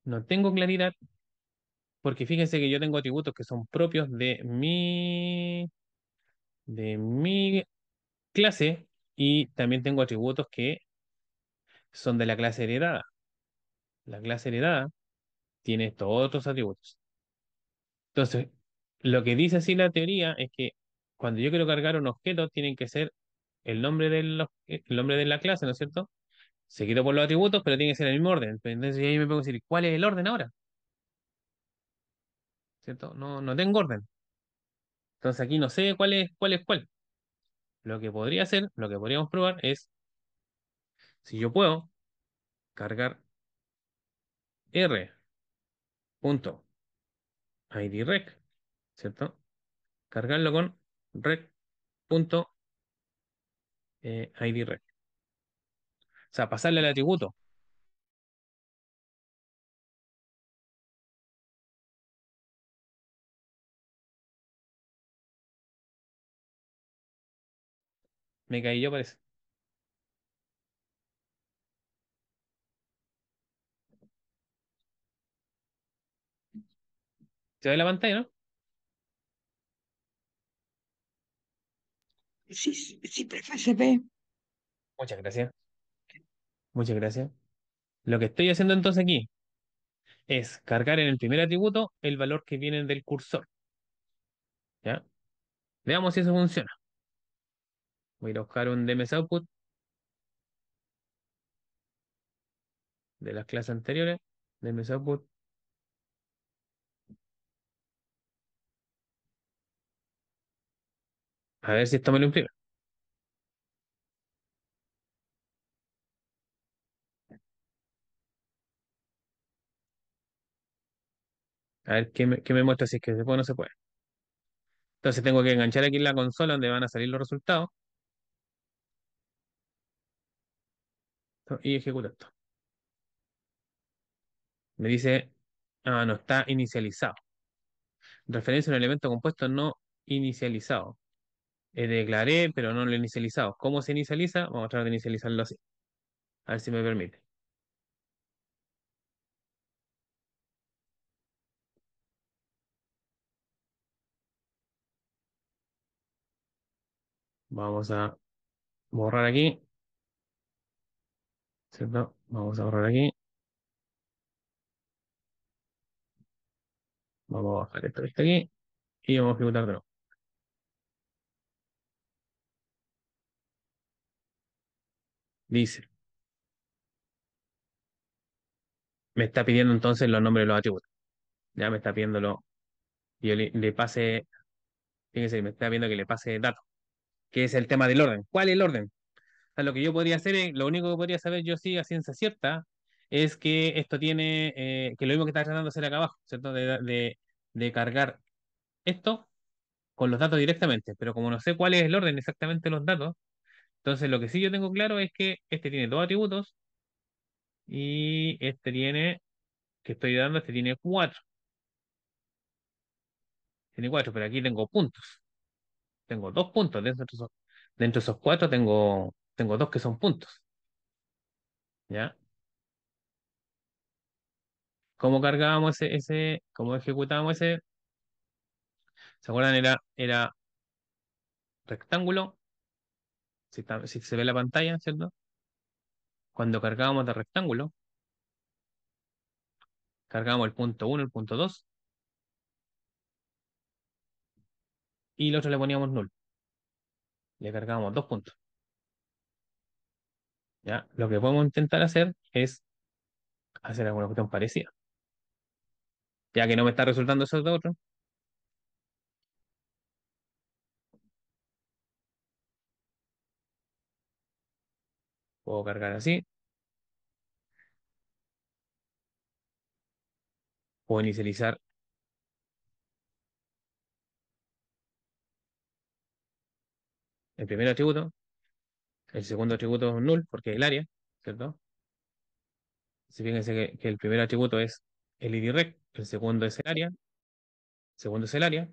no tengo claridad porque fíjense que yo tengo atributos que son propios de mi, de mi clase y también tengo atributos que son de la clase heredada. La clase heredada tiene estos otros atributos. Entonces, lo que dice así la teoría es que cuando yo quiero cargar un objeto, tienen que ser el nombre, de eh, el nombre de la clase, ¿no es cierto? Se Seguido por los atributos, pero tiene que ser el mismo orden. Pues, entonces ahí me puedo decir, ¿cuál es el orden ahora? ¿Cierto? No, no tengo orden. Entonces aquí no sé cuál es cuál es cuál. Lo que podría hacer, lo que podríamos probar es, si yo puedo cargar R ¿cierto? Cargarlo con rec eh, ID O sea, pasarle el atributo. Me caí yo, parece. ¿Se ve la pantalla, no? Sí, sí, sí, ve. Muchas gracias. Muchas gracias. Lo que estoy haciendo entonces aquí es cargar en el primer atributo el valor que viene del cursor. ¿Ya? Veamos si eso funciona. Voy a a buscar un DMS output de las clases anteriores. DMS output. A ver si esto me lo imprime. A ver qué me, muestra si es que se puede o no se puede. Entonces tengo que enganchar aquí en la consola donde van a salir los resultados y ejecuto esto. Me dice, ah, no, está inicializado. Referencia a un elemento compuesto no inicializado eh, declaré, pero no lo he inicializado. ¿Cómo se inicializa? Vamos a tratar de inicializarlo así. A ver si me permite. Vamos a borrar aquí. ¿Cierto? Vamos a borrar aquí. Vamos a bajar esto de aquí. Y vamos a ejecutar de nuevo. dice, me está pidiendo entonces los nombres de los atributos. Ya me está pidiendo lo, le, pase, fíjense, me está pidiendo que le pase datos, que es el tema del orden. ¿Cuál es el orden? lo que yo podría hacer, lo único que podría saber yo sí a ciencia cierta, es que esto tiene, eh, que lo mismo que está tratando de hacer acá abajo, ¿cierto? De, de, de, cargar esto con los datos directamente, pero como no sé cuál es el orden exactamente de los datos, entonces, lo que sí yo tengo claro es que este tiene dos atributos y este tiene, que estoy dando, este tiene cuatro. Tiene cuatro, pero aquí tengo puntos. Tengo dos puntos. Dentro de esos, dentro de esos cuatro tengo, tengo dos que son puntos. ¿Ya? ¿Cómo cargábamos ese, ese cómo ejecutábamos ese? ¿Se acuerdan? Era, era rectángulo, si, se ve la pantalla, ¿cierto? Cuando cargábamos de rectángulo, cargábamos el punto 1, el punto 2, y el otro le poníamos null. Le cargábamos dos puntos. ¿Ya? Lo que podemos intentar hacer es hacer alguna opción parecida. Ya que no me está resultando eso de otro, Puedo cargar así. Puedo inicializar. El primer atributo. El segundo atributo es null porque es el área, ¿cierto? Si fíjense que, el primer atributo es el IDREC. el segundo es el área, el segundo es el área,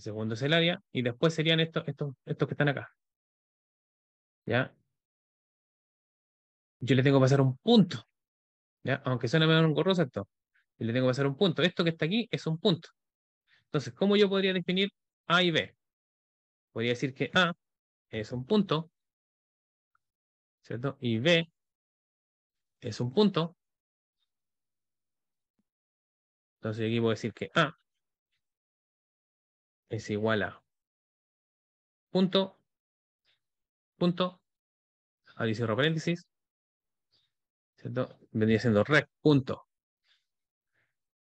segundo es el área, y después serían estos, estos, estos que están acá. ¿Ya? Yo le tengo que pasar un punto. ¿Ya? Aunque suene menos gorroso esto. le tengo que pasar un punto. Esto que está aquí es un punto. Entonces, ¿cómo yo podría definir A y B? Podría decir que A es un punto, ¿cierto? Y B es un punto. Entonces aquí puedo decir que A es igual a punto, punto, y cierro paréntesis, ¿cierto? Vendría siendo rec, punto.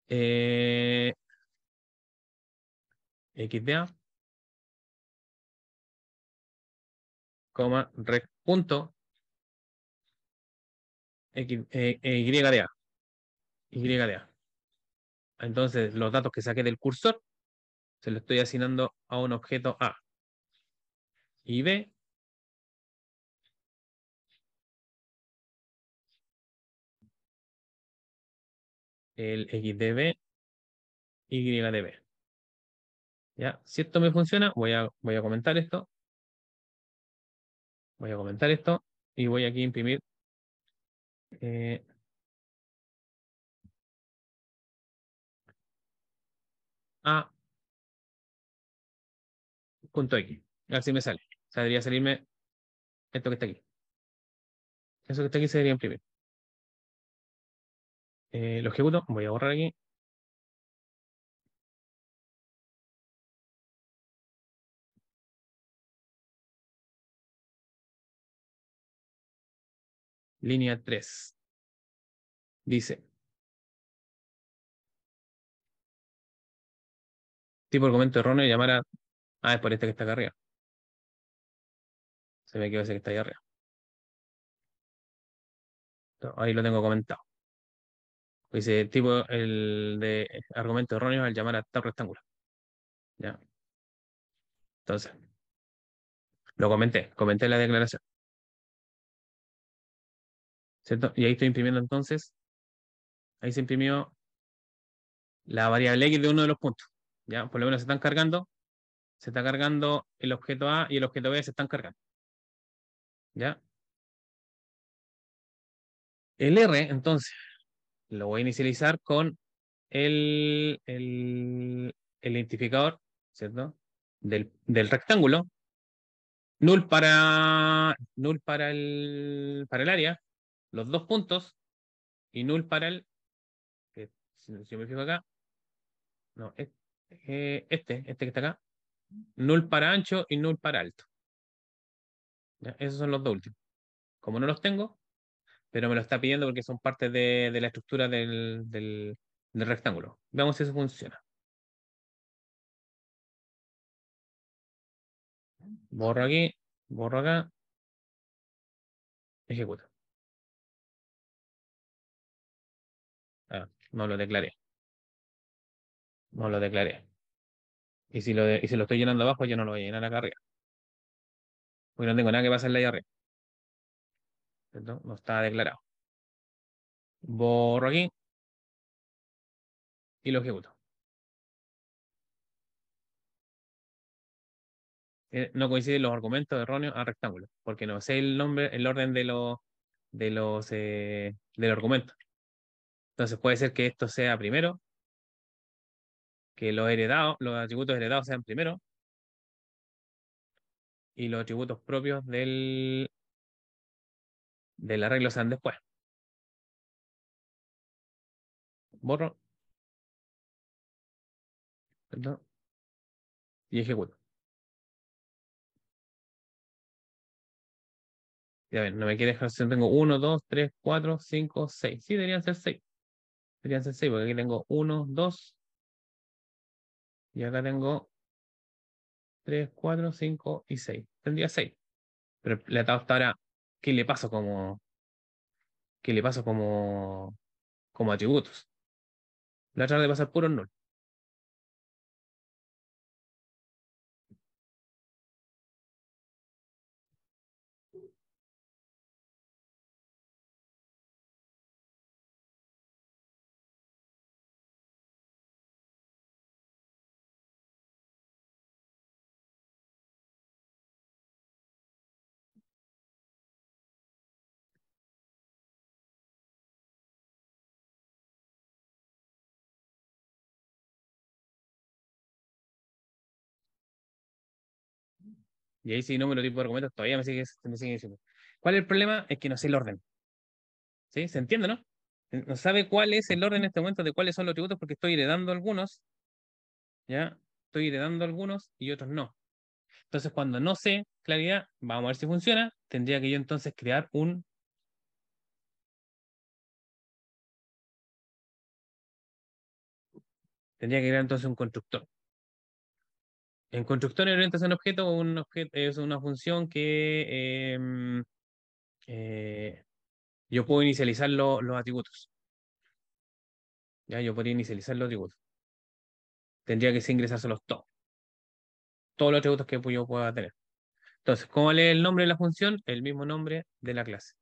Eh, A. coma, rec, punto, X, eh, eh, Entonces, los datos que saqué del cursor se lo estoy asignando a un objeto A. Y B el X XDB, b ¿Ya? Si esto me funciona, voy a, voy a comentar esto. Voy a comentar esto y voy aquí a imprimir. Eh, a punto X. Así me sale. O sea, debería salirme esto que está aquí. Eso que está aquí se debería imprimir. Eh, lo ejecuto, voy a borrar aquí. Línea 3. Dice. Tipo argumento erróneo llamar a Ah, es por este que está acá arriba. Se me quedó ese que está ahí arriba. ahí lo tengo comentado. Dice, tipo el de argumento erróneo al llamar a tab rectángulo. Ya. Entonces, lo comenté, comenté la declaración. ¿Cierto? Y ahí estoy imprimiendo entonces, ahí se imprimió la variable X de uno de los puntos. Ya, por lo menos se están cargando se está cargando el objeto A y el objeto B se están cargando. ¿Ya? El R, entonces, lo voy a inicializar con el, el, el identificador, ¿cierto? Del, del, rectángulo. Null para, null para, el, para el área, los dos puntos, y null para el, eh, si, me fijo acá, no, e, eh, este, este que está acá, null para ancho y null para alto. Esos son los dos últimos. Como no los tengo, pero me lo está pidiendo porque son parte de, la estructura del, rectángulo. Veamos si eso funciona. Borro aquí, borro acá. ejecuto ah, no lo declaré. No lo declaré. Y si, lo si lo estoy llenando abajo, yo no lo voy a llenar acá arriba. Porque no tengo nada que pasarle ahí arriba. No está declarado. Borro aquí. Y lo ejecuto. Eh, no coinciden los argumentos erróneos a rectángulo, porque no sé el nombre, el orden de los de los eh, del argumento. Entonces puede ser que esto sea primero, que los heredados, los atributos heredados sean primero y los atributos propios del, del arreglo sean después. Borro. Perdón. Y ejecuto. Ya ven, no me quiere dejar tengo 1, 2, 3, 4, 5, 6. Sí, deberían ser 6. Deberían ser 6 porque aquí tengo 1, 2, y acá tengo 3, 4, 5 y 6. Tendría 6. Pero le dado hasta ahora, ¿qué le paso como, qué le paso como, como atributos? La tratar de pasar puro null. Y ahí sí, no me lo tipo de argumentos, todavía me sigue, me sigue diciendo. ¿Cuál es el problema? Es que no sé el orden. ¿Sí? ¿Se entiende, no? No sabe cuál es el orden en este momento de cuáles son los tributos porque estoy heredando algunos, ¿ya? Estoy heredando algunos y otros no. Entonces, cuando no sé claridad, vamos a ver si funciona, tendría que yo entonces crear un... Tendría que crear entonces un constructor. En constructores objeto, un objeto es una función que em, eh, yo puedo inicializar los atributos. Ya, yo podría inicializar los atributos. Tendría que ingresárselos todos. Todos los atributos que yo pueda tener. Entonces, ¿cómo lee el nombre de la función? El mismo nombre de la clase.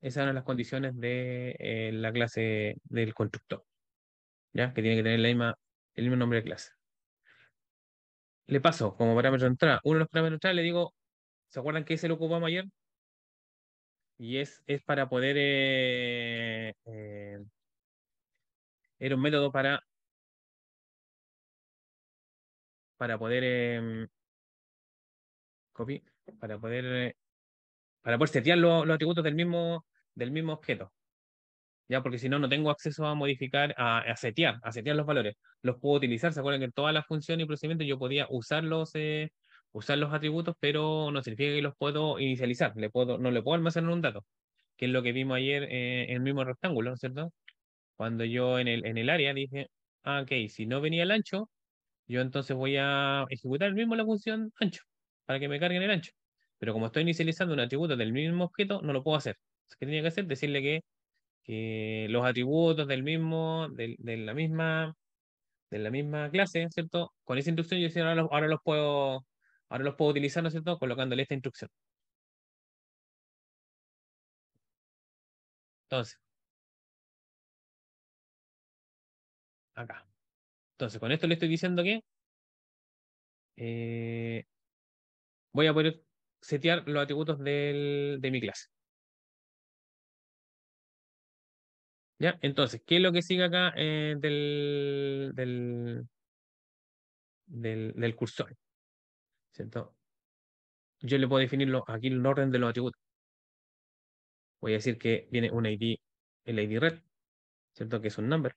Esas son las condiciones de eh, la clase del constructor. ¿Ya? Que tiene que tener el mismo nombre de clase le paso como parámetro entrar, Uno de los parámetros de le digo, ¿se acuerdan que ese lo ocupamos ayer? Y es, es para poder... Eh, eh, era un método para... Para poder... Em, copy, para poder... Eh, para poder setear los, los atributos del mismo, del mismo objeto. ¿ya? Porque si no, no tengo acceso a modificar, a, setear, a setear los valores. Los puedo utilizar, se acuerdan que en todas las funciones y procedimientos yo podía eh, usar los atributos, pero no significa que los puedo inicializar, le puedo, no le puedo almacenar un dato, que es lo que vimos ayer eh, en el mismo rectángulo, ¿no es cierto? Cuando yo en el, en el área dije, ah, ok, si no venía el ancho, yo entonces voy a ejecutar el mismo la función ancho, para que me carguen el ancho. Pero como estoy inicializando un atributo del mismo objeto, no lo puedo hacer. ¿Qué tenía que hacer? Decirle que que los atributos del mismo, de, la misma, de la misma clase, ¿cierto? Con esa instrucción yo decía, ahora los, puedo, ahora los puedo utilizar, ¿no es cierto? Colocándole esta instrucción. Entonces, acá. Entonces, con esto le estoy diciendo que eh, voy a poder setear los atributos del, de mi clase. ¿Ya? Entonces, ¿qué es lo que sigue acá eh, del, del, del, cursor? ¿Cierto? Yo le puedo definirlo aquí el orden de los atributos. Voy a decir que viene un ID, el ID red, ¿cierto? Que es un number.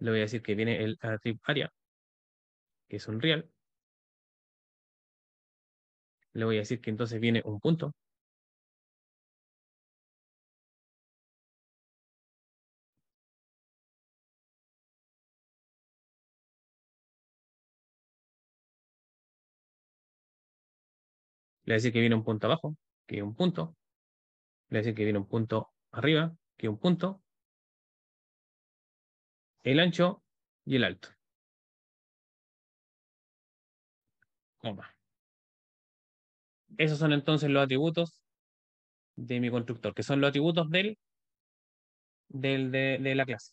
Le voy a decir que viene el attribute area, que es un real. Le voy a decir que entonces viene un punto, Le voy a decir que viene un punto abajo, que un punto. Le voy a decir que viene un punto arriba, que un punto. El ancho y el alto. Coma. Esos son entonces los atributos de mi constructor, que son los atributos del, del de, la clase.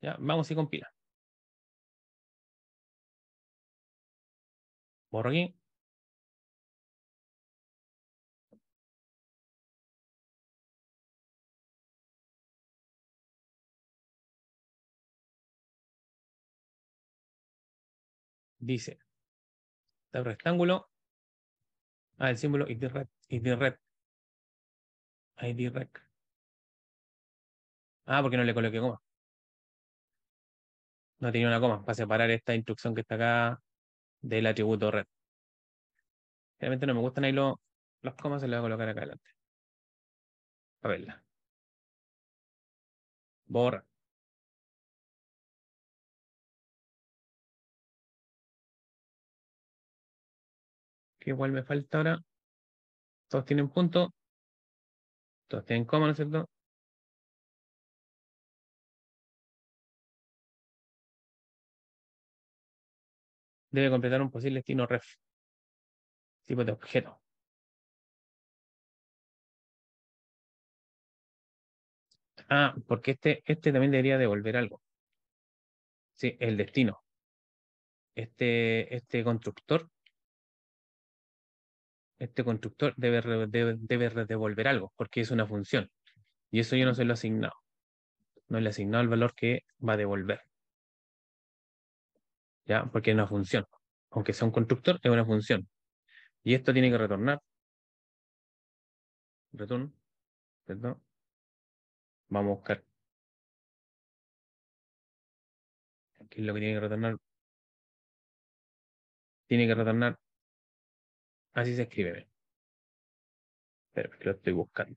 Ya, vamos y compila. Borro aquí. dice el rectángulo, ah, el símbolo idirect, idirect, idirect. Ah, porque no le coloqué coma. No tenía una coma para separar esta instrucción que está acá del atributo red. Realmente no me gustan ahí los, los comas, se los voy a colocar acá adelante. A verla. Borra. igual me falta ahora. Todos tienen punto. Todos tienen coma, ¿no es cierto? Debe completar un posible destino ref. Tipo de objeto. Ah, porque este, este también debería devolver algo. Sí, el destino. Este, este constructor este constructor debe, debe, devolver algo, porque es una función. Y eso yo no se lo he asignado. No le he asignado el valor que va a devolver. ¿Ya? Porque es una función. Aunque sea un constructor, es una función. Y esto tiene que retornar. Return. Perdón. Vamos a buscar. ¿Qué es lo que tiene que retornar? Tiene que retornar Así se escribe. Pero que lo estoy buscando.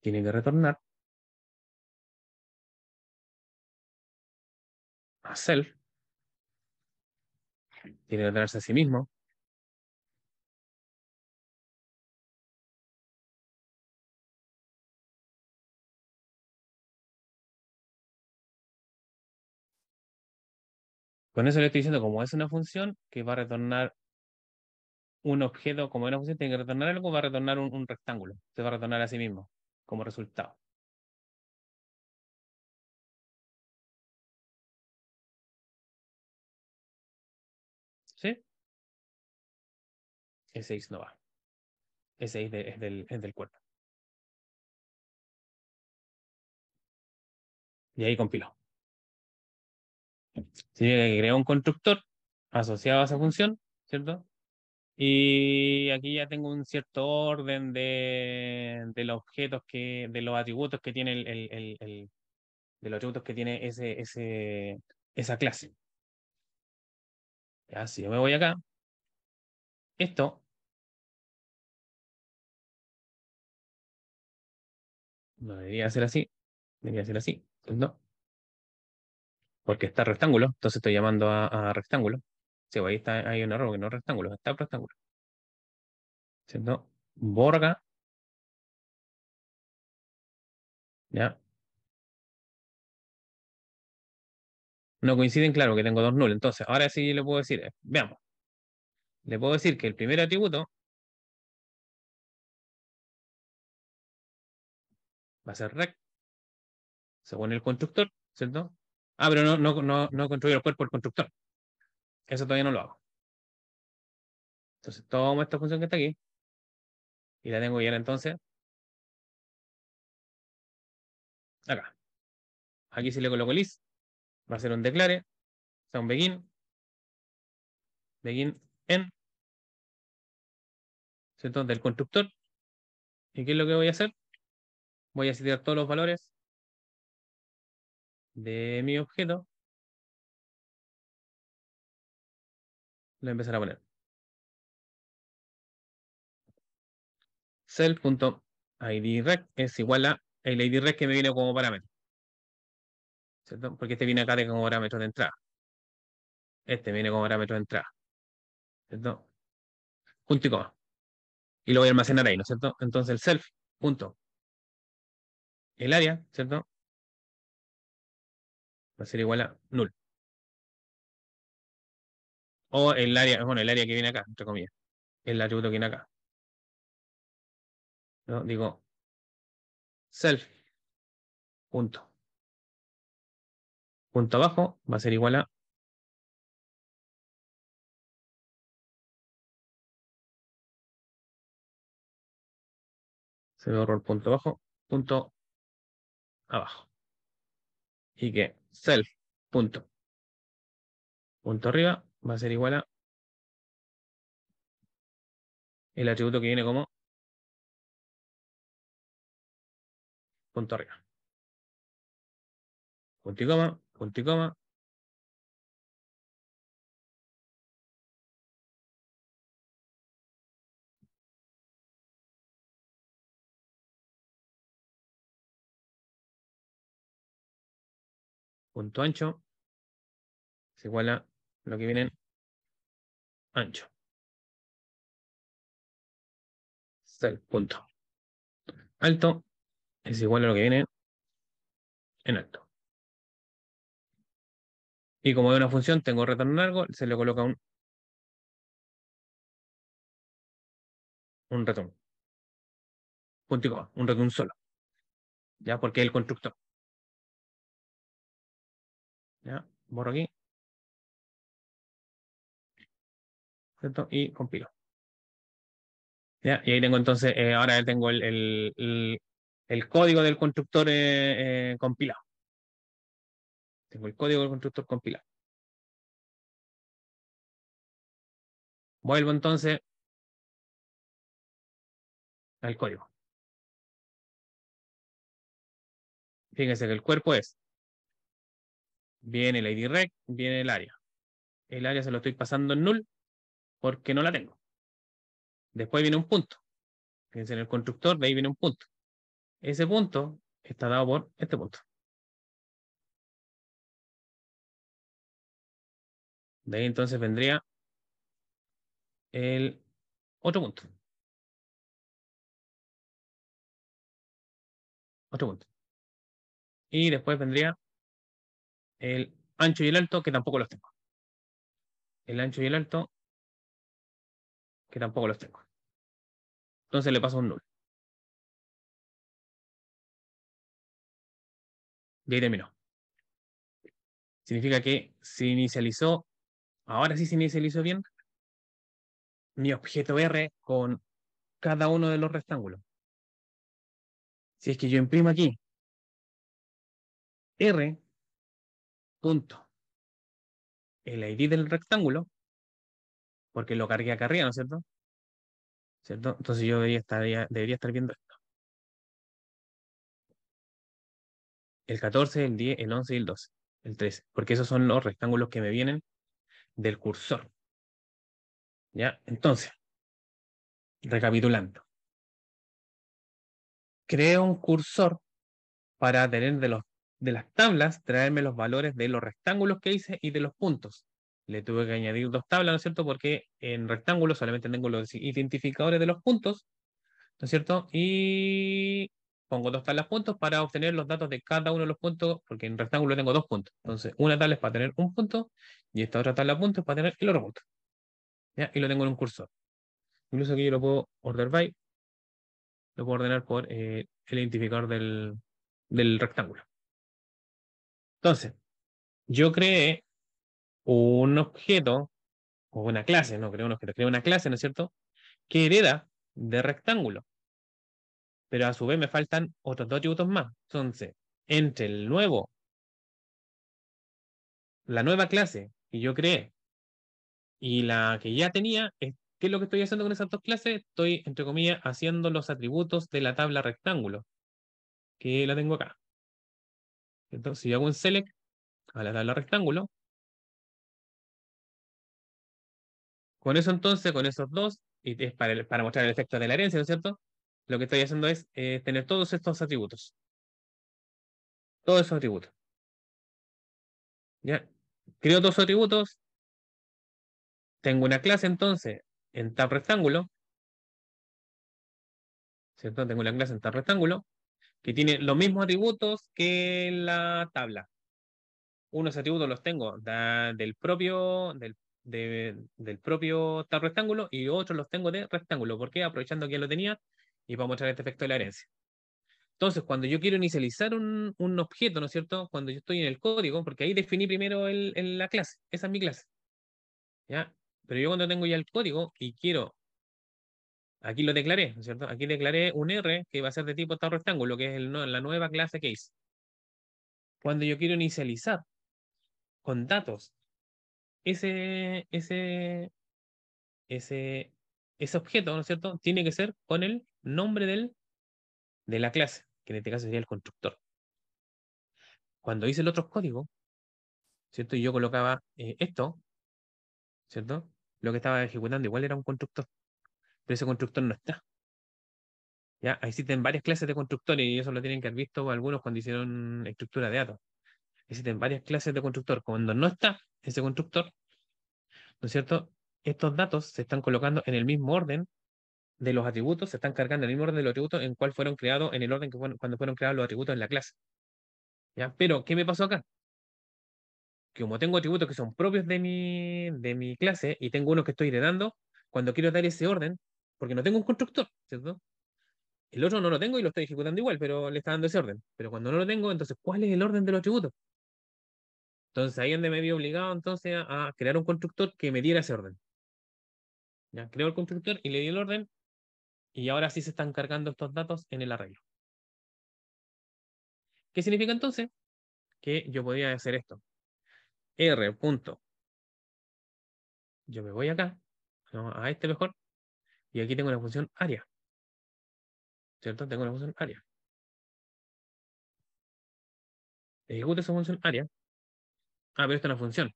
Tiene que retornar. A self. Tiene que tenerse a sí mismo. Con eso le estoy diciendo, como es una función que va a retornar un objeto, como una función, tiene que retornar algo, va a retornar un, rectángulo. Se va a retornar a sí mismo como resultado. sí s E6 no va. S 6 del, es del cuerpo. Y ahí compiló. Sí que un constructor asociado a esa función, ¿cierto? Y aquí ya tengo un cierto orden de, de los objetos que, de los atributos que tiene el, el, de los atributos que tiene ese, ese, esa clase. así, si yo me voy acá, esto no debería ser así, debería ser así, ¿no? porque está rectángulo, entonces estoy llamando a, rectángulo. Sí, pues, ahí está, hay un error, que no es rectángulo, está rectángulo. ¿Cierto? Borga. Ya. No coinciden, claro, que tengo dos nulos. Entonces, ahora sí le puedo decir, eh, veamos. Le puedo decir que el primer atributo va a ser rect, según el constructor, ¿cierto? Ah, pero no, no, no, no el cuerpo el constructor. Eso todavía no lo hago. Entonces tomo esta función que está aquí y la tengo ya entonces acá. Aquí si le coloco list, va a ser un declare, o sea, un begin, begin en, ¿cierto? Del constructor. ¿Y qué es lo que voy a hacer? Voy a citar todos los valores de mi objeto, lo voy a empezar a poner. Self.idrec es igual a el idRec que me viene como parámetro. ¿Cierto? Porque este viene acá como parámetro de entrada. Este viene como parámetro de entrada. ¿Cierto? Punto y coma. Y lo voy a almacenar ahí, ¿no es cierto? Entonces el self, punto. El área, ¿cierto? va a ser igual a null. O el área, bueno, el área que viene acá, entre comillas. El atributo que viene acá. Digo, self. Punto. Punto abajo va a ser igual a se me borró el punto abajo, punto abajo. Y que self, punto. Punto arriba va a ser igual a el atributo que viene como punto arriba. Punto y coma, punto y coma, punto ancho es igual a lo que viene ancho. Este el punto. Alto es igual a lo que viene en alto. Y como de una función tengo retorno largo, se le coloca un, un ratón. Punto un ratón solo. ¿Ya? Porque es el constructor. ¿Ya? Borro aquí. Y compilo. ¿Ya? Y ahí tengo entonces, ahora eh, ahora tengo el, el, código del constructor eh, eh, compilado. Tengo el código del constructor compilado. Vuelvo entonces al código. Fíjense que el cuerpo es viene el ID rec, viene el área. El área se lo estoy pasando en null porque no la tengo. Después viene un punto. Fíjense en el constructor, de ahí viene un punto. Ese punto está dado por este punto. De ahí entonces vendría el otro punto. Otro punto. Y después vendría el ancho y el alto, que tampoco los tengo. El ancho y el alto, que tampoco los tengo. Entonces le paso un null. Y ahí terminó. Significa que se inicializó, ahora sí se inicializó bien, mi objeto R con cada uno de los rectángulos. Si es que yo imprimo aquí R Punto. El ID del rectángulo, porque lo cargué acá arriba, ¿no es cierto? ¿Cierto? Entonces yo debería estar, debería estar viendo esto. El 14, el 10, el 11 y el 12. El 13. Porque esos son los rectángulos que me vienen del cursor. ¿Ya? Entonces, recapitulando. Creo un cursor para tener de los de las tablas traerme los valores de los rectángulos que hice y de los puntos. Le tuve que añadir dos tablas, ¿no es cierto? Porque en rectángulos solamente tengo los identificadores de los puntos, ¿no es cierto? Y pongo dos tablas puntos para obtener los datos de cada uno de los puntos, porque en rectángulo tengo dos puntos. Entonces, una tabla es para tener un punto y esta otra tabla puntos es para tener el otro punto. ¿Ya? Y lo tengo en un cursor. Incluso aquí yo lo puedo order by, lo puedo ordenar por eh, el identificador del rectángulo. Entonces, yo creé un objeto, o una clase, no creo un objeto, creo una clase, ¿no es cierto?, que hereda de rectángulo. Pero a su vez me faltan otros dos atributos más. Entonces, entre el nuevo, la nueva clase que yo creé y la que ya tenía, ¿qué es lo que estoy haciendo con esas dos clases? Estoy, entre comillas, haciendo los atributos de la tabla rectángulo, que la tengo acá. Entonces, si hago un select a la tabla rectángulo, con eso entonces, con esos dos, y es para, mostrar el efecto de la herencia, ¿no es cierto? Lo que estoy haciendo es eh, tener todos estos atributos. Todos esos atributos. ¿Ya? Creo dos atributos. Tengo una clase entonces en tab rectángulo. ¿Cierto? Tengo una clase en tab rectángulo que tiene los mismos atributos que la tabla. Unos atributos los tengo del propio, del, tab rectángulo y otros los tengo de rectángulo, ¿Por qué? aprovechando que ya lo tenía y para mostrar este efecto de la herencia. Entonces, cuando yo quiero inicializar un, objeto, ¿no es cierto? Cuando yo estoy en el código, porque ahí definí primero la clase, esa es mi clase. ¿ya? Pero yo cuando tengo ya el código y quiero Aquí lo declaré, cierto? Aquí declaré un R que va a ser de tipo estado rectángulo, que es la nueva clase que hice. Cuando yo quiero inicializar con datos ese, ese, ese, ese objeto, ¿no es cierto? Tiene que ser con el nombre del, de la clase, que en este caso sería el constructor. Cuando hice el otro código, ¿cierto? Y yo colocaba eh, esto, ¿cierto? Lo que estaba ejecutando igual era un constructor pero ese constructor no está. Ya, existen varias clases de constructores y eso lo tienen que haber visto algunos cuando hicieron estructura de datos. Existen varias clases de constructor. Cuando no está ese constructor, ¿no es cierto? Estos datos se están colocando en el mismo orden de los atributos, se están cargando en el mismo orden de los atributos en cual fueron creados, en el orden que cuando fueron creados los atributos en la clase. ¿Ya? Pero, ¿qué me pasó acá? Que como tengo atributos que son propios de mi, de mi clase y tengo uno que estoy heredando, cuando quiero dar ese orden, porque no tengo un constructor, ¿cierto? El otro no lo tengo y lo estoy ejecutando igual, pero le está dando ese orden. Pero cuando no lo tengo, entonces, ¿cuál es el orden de los atributos? Entonces, ahí es donde me vi obligado entonces a crear un constructor que me diera ese orden. Ya, creo el constructor y le di el orden, y ahora sí se están cargando estos datos en el arreglo. ¿Qué significa entonces? Que yo podía hacer esto. R. Punto. Yo me voy acá, a este mejor, y aquí tengo la función área. ¿Cierto? Tengo la función área. Ejecuto esa función área. Ah, pero esta es eh, una función.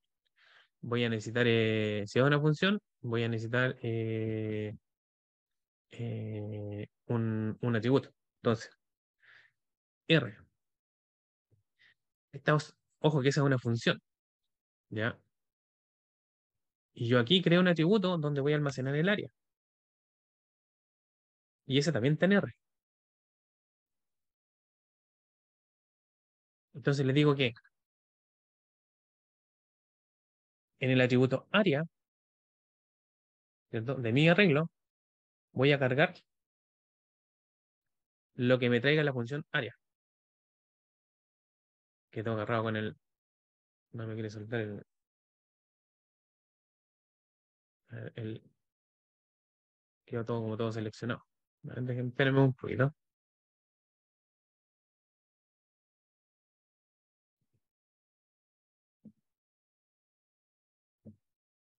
Voy a necesitar, si eh, es eh, una función, voy a necesitar un, atributo. Entonces, R. ojo que esa es una función. ¿Ya? Y yo aquí creo un atributo donde voy a almacenar el área. Y ese también tiene R. Entonces le digo que en el atributo área de mi arreglo voy a cargar lo que me traiga la función área. Que tengo agarrado con el... No me quiere soltar el... el... Quedó todo como todo seleccionado un poquito.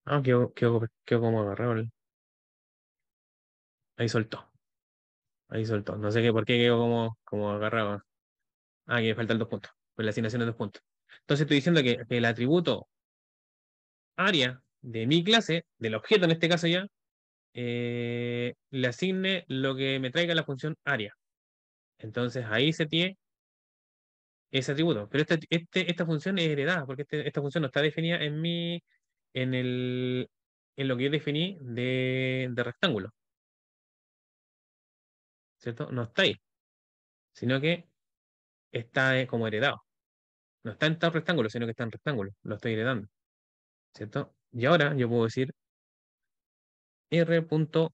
Ah, quedó, como agarrado. Ahí soltó. Ahí soltó. No sé qué, por qué quedó como, como agarrado. Ah, que faltan dos puntos. Pues la asignación es dos puntos. Entonces estoy diciendo que el atributo área de mi clase, del objeto en este caso ya, eh, le asigne lo que me traiga la función área. Entonces ahí se tiene ese atributo. Pero este, este, esta función es heredada, porque este, esta función no está definida en mi, en el, en lo que yo definí de, de rectángulo. ¿Cierto? No está ahí. Sino que está eh, como heredado. No está en tal rectángulo, sino que está en rectángulo. Lo estoy heredando. ¿Cierto? Y ahora yo puedo decir r punto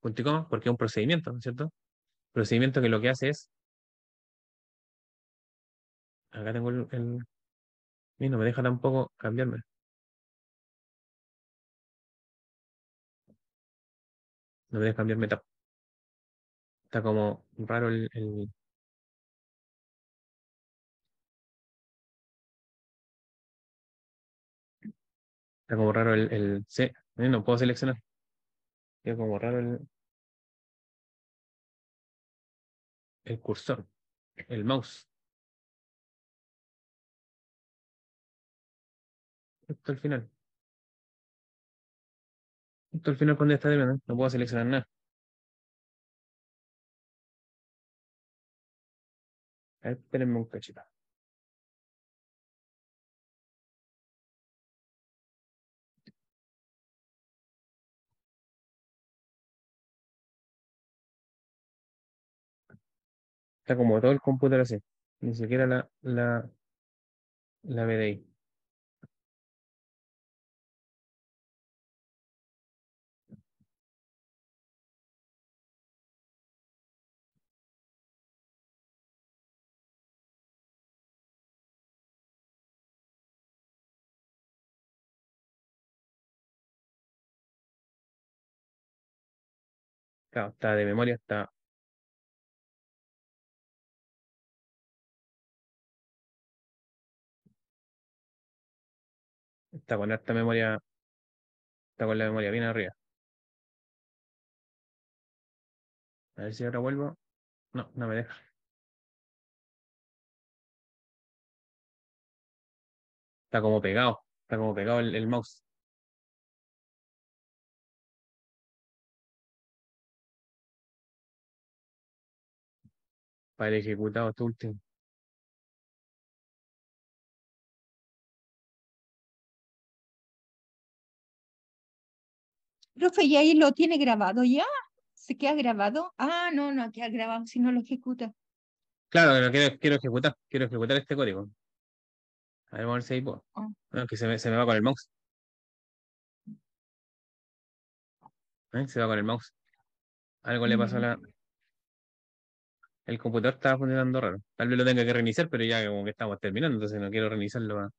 porque es un procedimiento, ¿no es cierto? Procedimiento que lo que hace es, acá tengo el, no me deja tampoco cambiarme. No me deja cambiarme. Está como raro el Está como raro el, C. Eh, no puedo seleccionar. Está como raro el, el cursor, el mouse. Esto al final. Esto al final cuando está de no puedo seleccionar nada. A ver, espérenme Está como todo el computador así. Ni siquiera la, la, la BDI. está de memoria, está Está con esta memoria. Está con la memoria bien arriba. A ver si ahora vuelvo. No, no me deja. Está como pegado. Está como pegado el, mouse. Para el ejecutado este último. Profe, ¿y ahí lo tiene grabado ya? ¿Se queda grabado? Ah, no, no aquí ha grabado si no lo ejecuta. Claro, quiero, ejecutar, quiero ejecutar este código. A ver, vamos a ver si ahí puedo. Ah. que se me, va con el mouse. ¿Eh? Se va con el mouse. Algo le pasó a la... El computador estaba funcionando raro. Tal vez lo tenga que reiniciar, pero ya como que estamos terminando, entonces no quiero reiniciarlo. A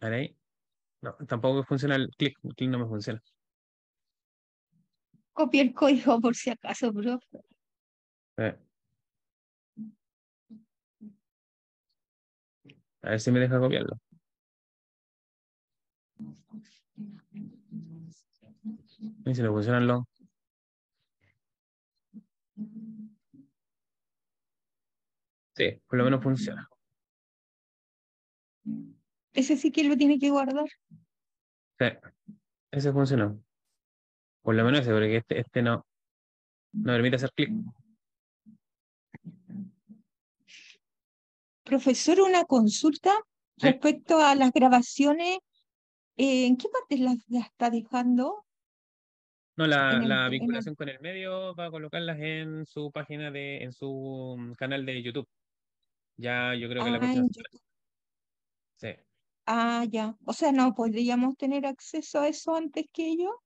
ver ahí. No, tampoco funciona el clic, el clic no me funciona. Copié el código por si acaso, profe. Eh. A ver si me deja copiarlo. si no funciona el Sí, por lo menos funciona. Ese sí que lo tiene que guardar. Sí, ese funcionó. Por lo menos ese, porque este, este no, no permite hacer clic. Profesor, una consulta respecto a las grabaciones. Eh, ¿En qué partes las, está dejando? No, la, vinculación con el medio va a colocarlas en su página de, en su mm, canal de YouTube. Ya yo creo que la ah, próxima. Sí. Ah, ya. O sea, no, podríamos tener acceso a eso antes que yo.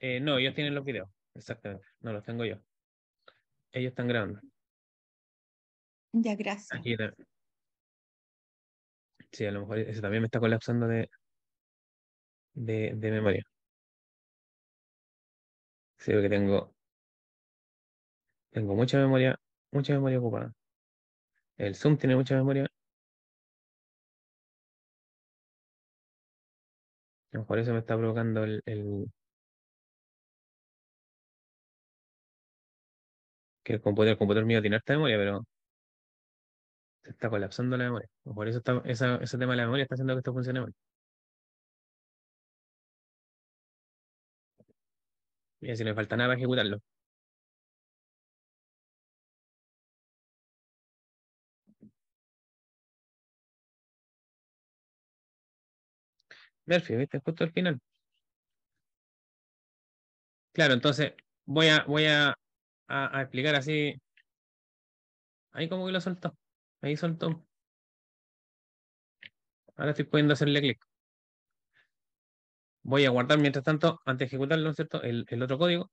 Eh, no, ellos tienen los videos, exactamente. No los tengo yo. Ellos están grabando. Ya, gracias. Sí, a lo mejor eso también me está colapsando de, de, de memoria. Sí, que tengo, tengo mucha memoria, mucha memoria ocupada. El Zoom tiene mucha memoria A lo mejor eso me está provocando el, que el computador, el computador mío tiene harta memoria, pero se está colapsando la memoria. Por eso está, ese tema de la memoria está haciendo que esto funcione mal. Mira, si no me falta nada para ejecutarlo. Murphy, ¿viste? Justo al final. Claro, entonces voy a, voy a, a, explicar así. Ahí como que lo soltó. Ahí soltó. Ahora estoy pudiendo hacerle clic. Voy a guardar mientras tanto, antes de ejecutarlo, ¿no es cierto? El, el otro código.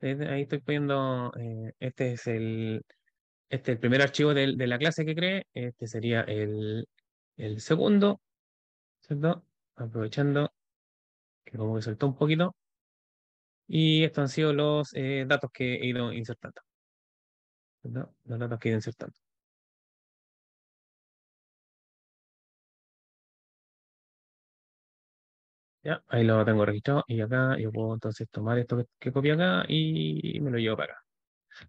Ahí estoy poniendo, eh, este es el, este el primer archivo de, de, la clase que cree. este sería el, el segundo, ¿cierto? Aprovechando que como que soltó un poquito. Y estos han sido los eh, datos que he ido insertando. Los datos que he ido insertando. Ya, ahí lo tengo registrado y acá yo puedo entonces tomar esto que, copio acá y me lo llevo para acá.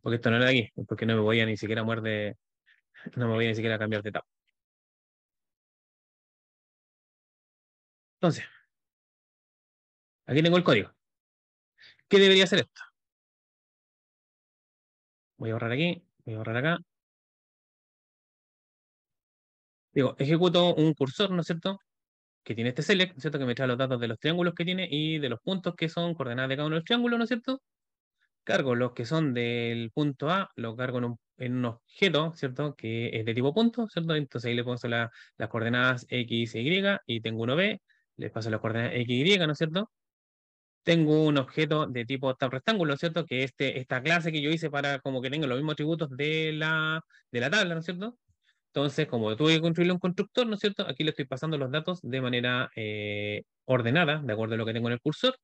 Porque esto no era de aquí, porque no me voy a ni siquiera muerde no me voy ni siquiera a cambiar de etapa. Entonces, aquí tengo el código. ¿Qué debería hacer esto? Voy a borrar aquí, voy a borrar acá. Digo, ejecuto un cursor, ¿no es cierto? Que tiene este select, cierto? Que me trae los datos de los triángulos que tiene y de los puntos que son coordenadas de cada uno de los triángulos, ¿no es cierto? Cargo los que son del punto A, los cargo en un, objeto, ¿cierto? Que es de tipo punto, ¿cierto? Entonces ahí le pongo las coordenadas X y Y y tengo uno B, les paso la coordenada Y, ¿no es cierto? Tengo un objeto de tipo tab rectángulo, ¿no es cierto? Que este, esta clase que yo hice para como que tenga los mismos atributos de la, de la tabla, ¿no es cierto? Entonces, como tuve que construirle un constructor, ¿no es cierto? Aquí le estoy pasando los datos de manera eh, ordenada, de acuerdo a lo que tengo en el cursor,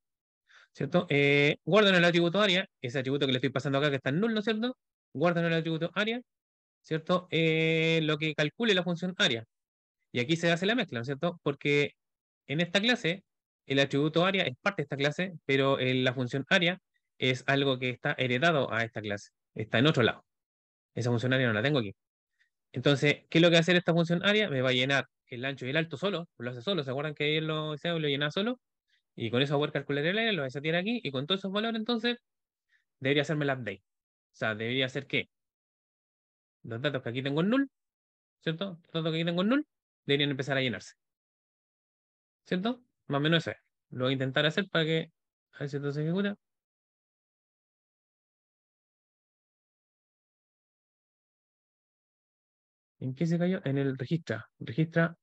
¿cierto? Eh, guardo en el atributo área, ese atributo que le estoy pasando acá que está en null, ¿no es cierto? Guardo en el atributo área, ¿cierto? Eh, lo que calcule la función área. Y aquí se hace la mezcla, ¿no es cierto? Porque en esta clase, el atributo área es parte de esta clase, pero eh, la función área es algo que está heredado a esta clase, está en otro lado. Esa función área no la tengo aquí. Entonces, ¿qué es lo que va a hacer esta función área? Me va a llenar el ancho y el alto solo, lo hace solo, ¿se acuerdan que ayer lo, lo llenaba solo? Y con eso voy a calcular el área, lo voy a tirar aquí, y con todos esos valores, entonces, debería hacerme el update. O sea, debería hacer que los datos que aquí tengo en null, ¿cierto? Los datos que aquí tengo en null, deberían empezar a llenarse. ¿Cierto? Más o menos ese. Lo voy a intentar hacer para que a ver si esto se ejecuta. ¿En qué se cayó? En el registra. Registra.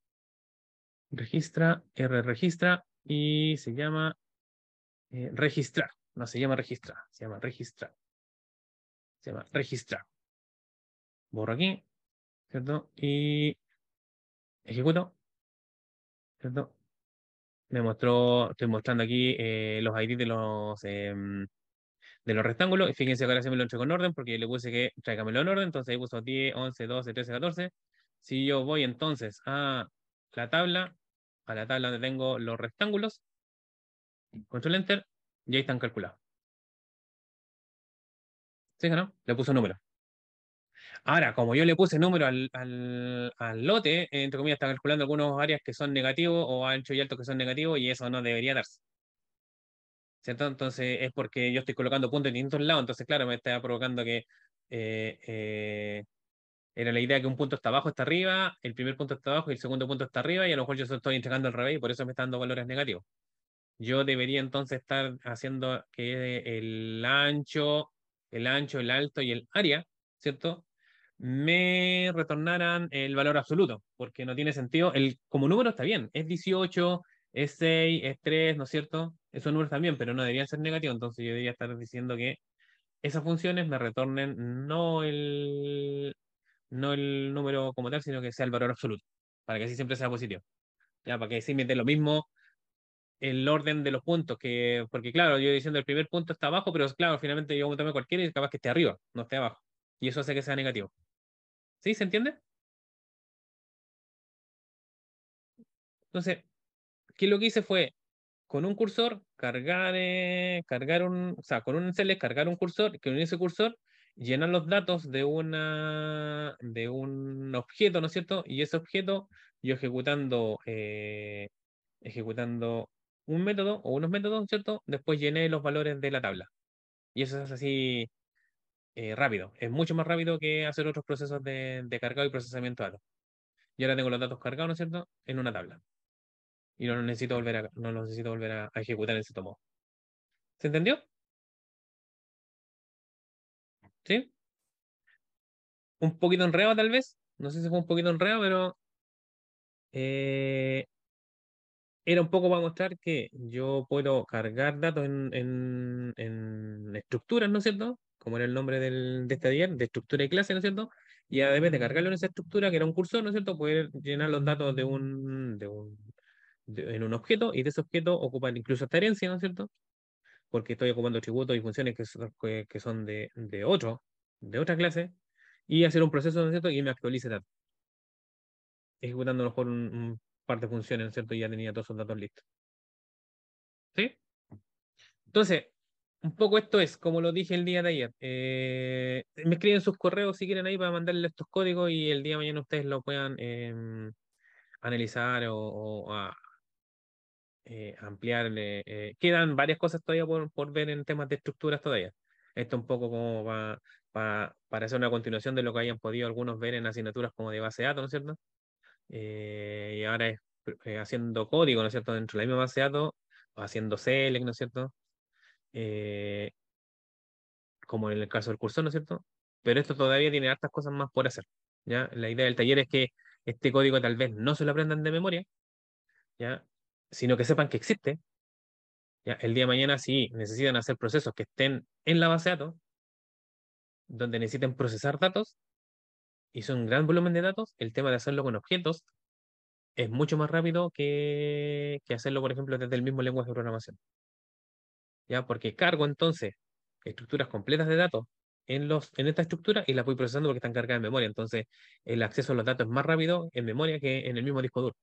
Registra. R registra. Y se llama eh, registrar. No se llama registrar. Se llama registrar. Se llama registrar. Borro aquí. ¿Cierto? Y ejecuto. ¿Cierto? me mostró, estoy mostrando aquí eh, los IDs de los, em, de los rectángulos. Y fíjense que ahora se me lo entrego en orden porque le puse que tráigamelo en orden. Entonces ahí puso 10, 11, 12, 13, 14. Si yo voy entonces a la tabla, a la tabla donde tengo los rectángulos, control enter, y ahí están calculados. ¿Sí no? Le puso un número. Ahora, como yo le puse número al, lote, entre comillas, está calculando algunas áreas que son negativos o ancho y alto que son negativos y eso no debería darse. ¿Cierto? Entonces es porque yo estoy colocando puntos en distintos lados, entonces claro, me está provocando que eh, eh, era la idea que un punto está abajo, está arriba, el primer punto está abajo y el segundo punto está arriba, y a lo mejor yo estoy entregando al revés y por eso me está dando valores negativos. Yo debería entonces estar haciendo que el ancho, el ancho, el alto y el área, ¿cierto? me retornaran el valor absoluto, porque no tiene sentido. El, como número está bien, es 18, es 6, es 3, ¿no es cierto? Esos números también, pero no deberían ser negativos, entonces yo debería estar diciendo que esas funciones me retornen no el, no el número como tal, sino que sea el valor absoluto, para que así siempre sea positivo. Ya, para que sí me lo mismo el orden de los puntos, que, porque claro, yo diciendo el primer punto está abajo, pero claro, finalmente yo voy a cualquiera y capaz que esté arriba, no esté abajo. Y eso hace que sea negativo. ¿Sí? ¿Se entiende? Entonces, ¿qué lo que hice fue con un cursor cargar, eh, cargar un, o sea, con un CL cargar un cursor, que con ese cursor llenar los datos de, una, de un objeto, ¿no es cierto? Y ese objeto, yo ejecutando, eh, ejecutando un método o unos métodos, ¿no es ¿cierto? Después llené los valores de la tabla. Y eso es así eh, rápido. Es mucho más rápido que hacer otros procesos de, cargado y procesamiento de datos. Yo ahora tengo los datos cargados, ¿no es cierto?, en una tabla. Y no los necesito volver a, no necesito volver a, ejecutar en cierto modo. ¿Se entendió? ¿Sí? Un poquito enredado tal vez. No sé si fue un poquito enredado, pero eh, era un poco para mostrar que yo puedo cargar datos en, en, en estructuras, ¿no es cierto? como era el nombre del, de este día, de estructura y clase, ¿no es cierto? Y además de cargarlo en esa estructura, que era un cursor, ¿no es cierto?, poder llenar los datos de un, de un, en un objeto y de ese objeto ocupar incluso esta herencia, ¿no es cierto? Porque estoy ocupando atributos y funciones que, son, que, son de, de, otro, de otra clase, y hacer un proceso, ¿no es cierto?, y me actualice datos. Ejecutando a lo mejor un par de funciones, ¿no es cierto?, y ya tenía todos esos datos listos. ¿Sí? Entonces, un poco esto es, como lo dije el día de ayer. Eh, me escriben sus correos si quieren ahí para mandarle estos códigos y el día de mañana ustedes lo puedan em, analizar o, o eh, ampliarle. Eh, quedan varias cosas todavía por, por, ver en temas de estructuras todavía. Esto un poco como va, para para hacer una continuación de lo que hayan podido algunos ver en asignaturas como de base de datos, ¿no es cierto? y ahora es haciendo código, ¿no es cierto?, dentro de la misma base de datos, haciendo select, ¿no es cierto? eh, como en el caso del cursor, ¿no es cierto? Pero esto todavía tiene hartas cosas más por hacer. ¿ya? La idea del taller es que este código tal vez no se lo aprendan de memoria, ¿ya? sino que sepan que existe. ¿ya? El día de mañana, si necesitan hacer procesos que estén en la base de datos, donde necesiten procesar datos, y son gran volumen de datos, el tema de hacerlo con objetos es mucho más rápido que, que hacerlo, por ejemplo, desde el mismo lenguaje de programación. Porque cargo entonces estructuras completas de datos en, los, en esta estructura y las voy procesando porque están cargadas en memoria. Entonces, el acceso a los datos es más rápido en memoria que en el mismo disco duro.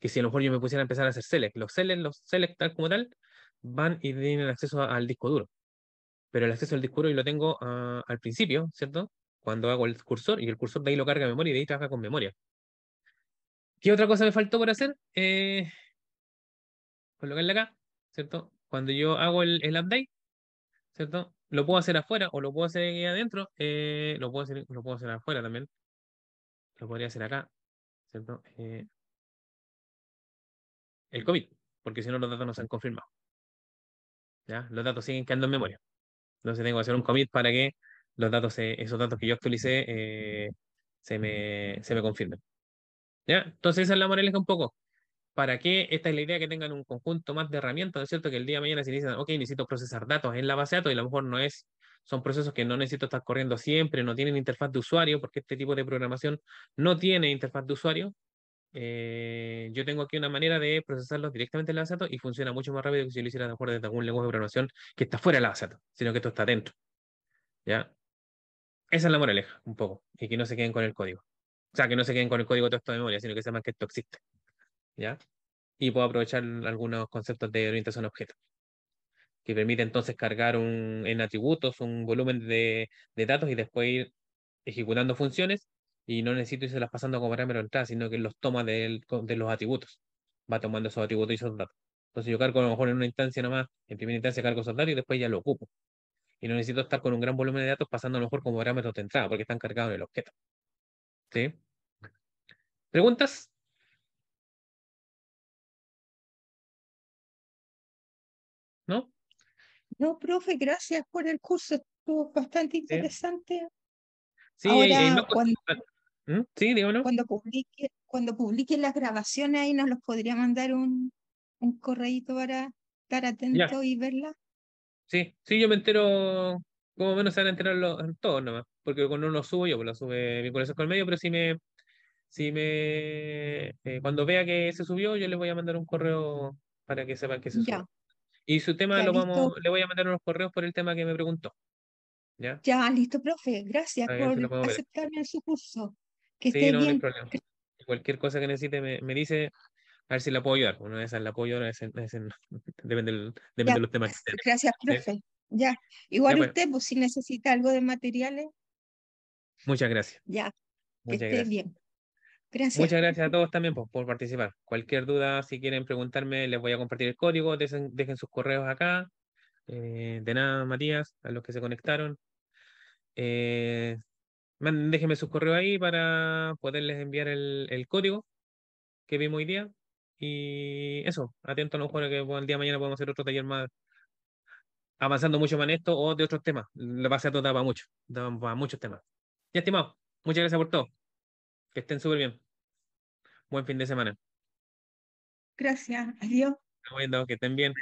Que si a lo mejor yo me pusiera a empezar a hacer select, los select, los select tal como tal, van y tienen acceso al disco duro. Pero el acceso al disco duro yo lo tengo ah, al principio, ¿cierto? Cuando hago el cursor y el cursor de ahí lo carga en memoria y de ahí trabaja con memoria. ¿Qué otra cosa me faltó por hacer? Eh, acá, ¿cierto? cuando yo hago el, update, ¿cierto? Lo puedo hacer afuera o lo puedo hacer adentro, eh, lo, puedo hacer, lo puedo hacer afuera también. Lo podría hacer acá, ¿cierto? Eh, el commit, porque si no los datos no se han confirmado. ¿Ya? Los datos siguen quedando en memoria. Entonces tengo que hacer un commit para que los datos, esos datos que yo actualicé eh, se, me, se me confirmen. ¿Ya? Entonces esa es la moraleja un poco para que esta es la idea que tengan un conjunto más de herramientas, ¿no es cierto? Que el día de mañana se dicen, ok, necesito procesar datos en la base de datos y a lo mejor no es, son procesos que no necesito estar corriendo siempre, no tienen interfaz de usuario, porque este tipo de programación no tiene interfaz de usuario. Eh, yo tengo aquí una manera de procesarlos directamente en la base de datos y funciona mucho más rápido que si lo hiciera a lo mejor desde algún lenguaje de programación que está fuera de la base de datos, sino que esto está dentro. ¿Ya? Esa es la moraleja, un poco, y que no se queden con el código. O sea, que no se queden con el código de todo esto de memoria, sino que sepan que esto existe. ¿ya? Y puedo aprovechar algunos conceptos de orientación a objetos, que permite entonces cargar un, en atributos un volumen de, datos y después ir ejecutando funciones y no necesito irse las pasando como parámetros de entrada, sino que los toma de, los atributos. Va tomando esos atributos y esos datos. Entonces yo cargo a lo mejor en una instancia nomás, en primera instancia cargo esos datos y después ya lo ocupo. Y no necesito estar con un gran volumen de datos pasando a lo mejor como parámetros de entrada, porque están cargados en el objeto. ¿Sí? ¿Preguntas? ¿no? No, profe, gracias por el curso, estuvo bastante interesante. Sí, Ahora, ¿Mm? no cuando, sí Cuando publique, cuando publique las grabaciones ahí nos los podría mandar un, un correíto para estar atento y verla. Sí, sí, yo me entero, como menos se van a enterar todos nomás, porque cuando uno lo subo yo, pues lo sube mi corazón con el medio, pero si me, si me, eh, cuando vea que se subió, yo les voy a mandar un correo para que sepan que se subió. Y su tema lo vamos, le voy a mandar unos correos por el tema que me preguntó. Ya, ya listo, profe. Gracias por aceptarme en su curso. Que esté bien. Cualquier cosa que necesite me, dice, a ver si la puedo ayudar. Una vez la apoyo depende, de los temas que estén. Gracias, profe. Ya. Igual pues. usted, pues. si necesita algo de materiales. Muchas gracias. Ya. que esté bien. Muchas gracias a todos también por, participar. Cualquier duda, si quieren preguntarme, les voy a compartir el código, dejen, sus correos acá. Eh, de nada, Matías, a los que se conectaron. Eh, déjenme sus correos ahí para poderles enviar el, código que vimos hoy día. Y eso, atento a lo mejor que el día de mañana podemos hacer otro taller más avanzando mucho más en esto o de otros temas. La base todo daba mucho, daba muchos temas. Ya estimado, muchas gracias por todo. Que estén súper bien. Buen fin de semana. Gracias. Adiós. que estén bien.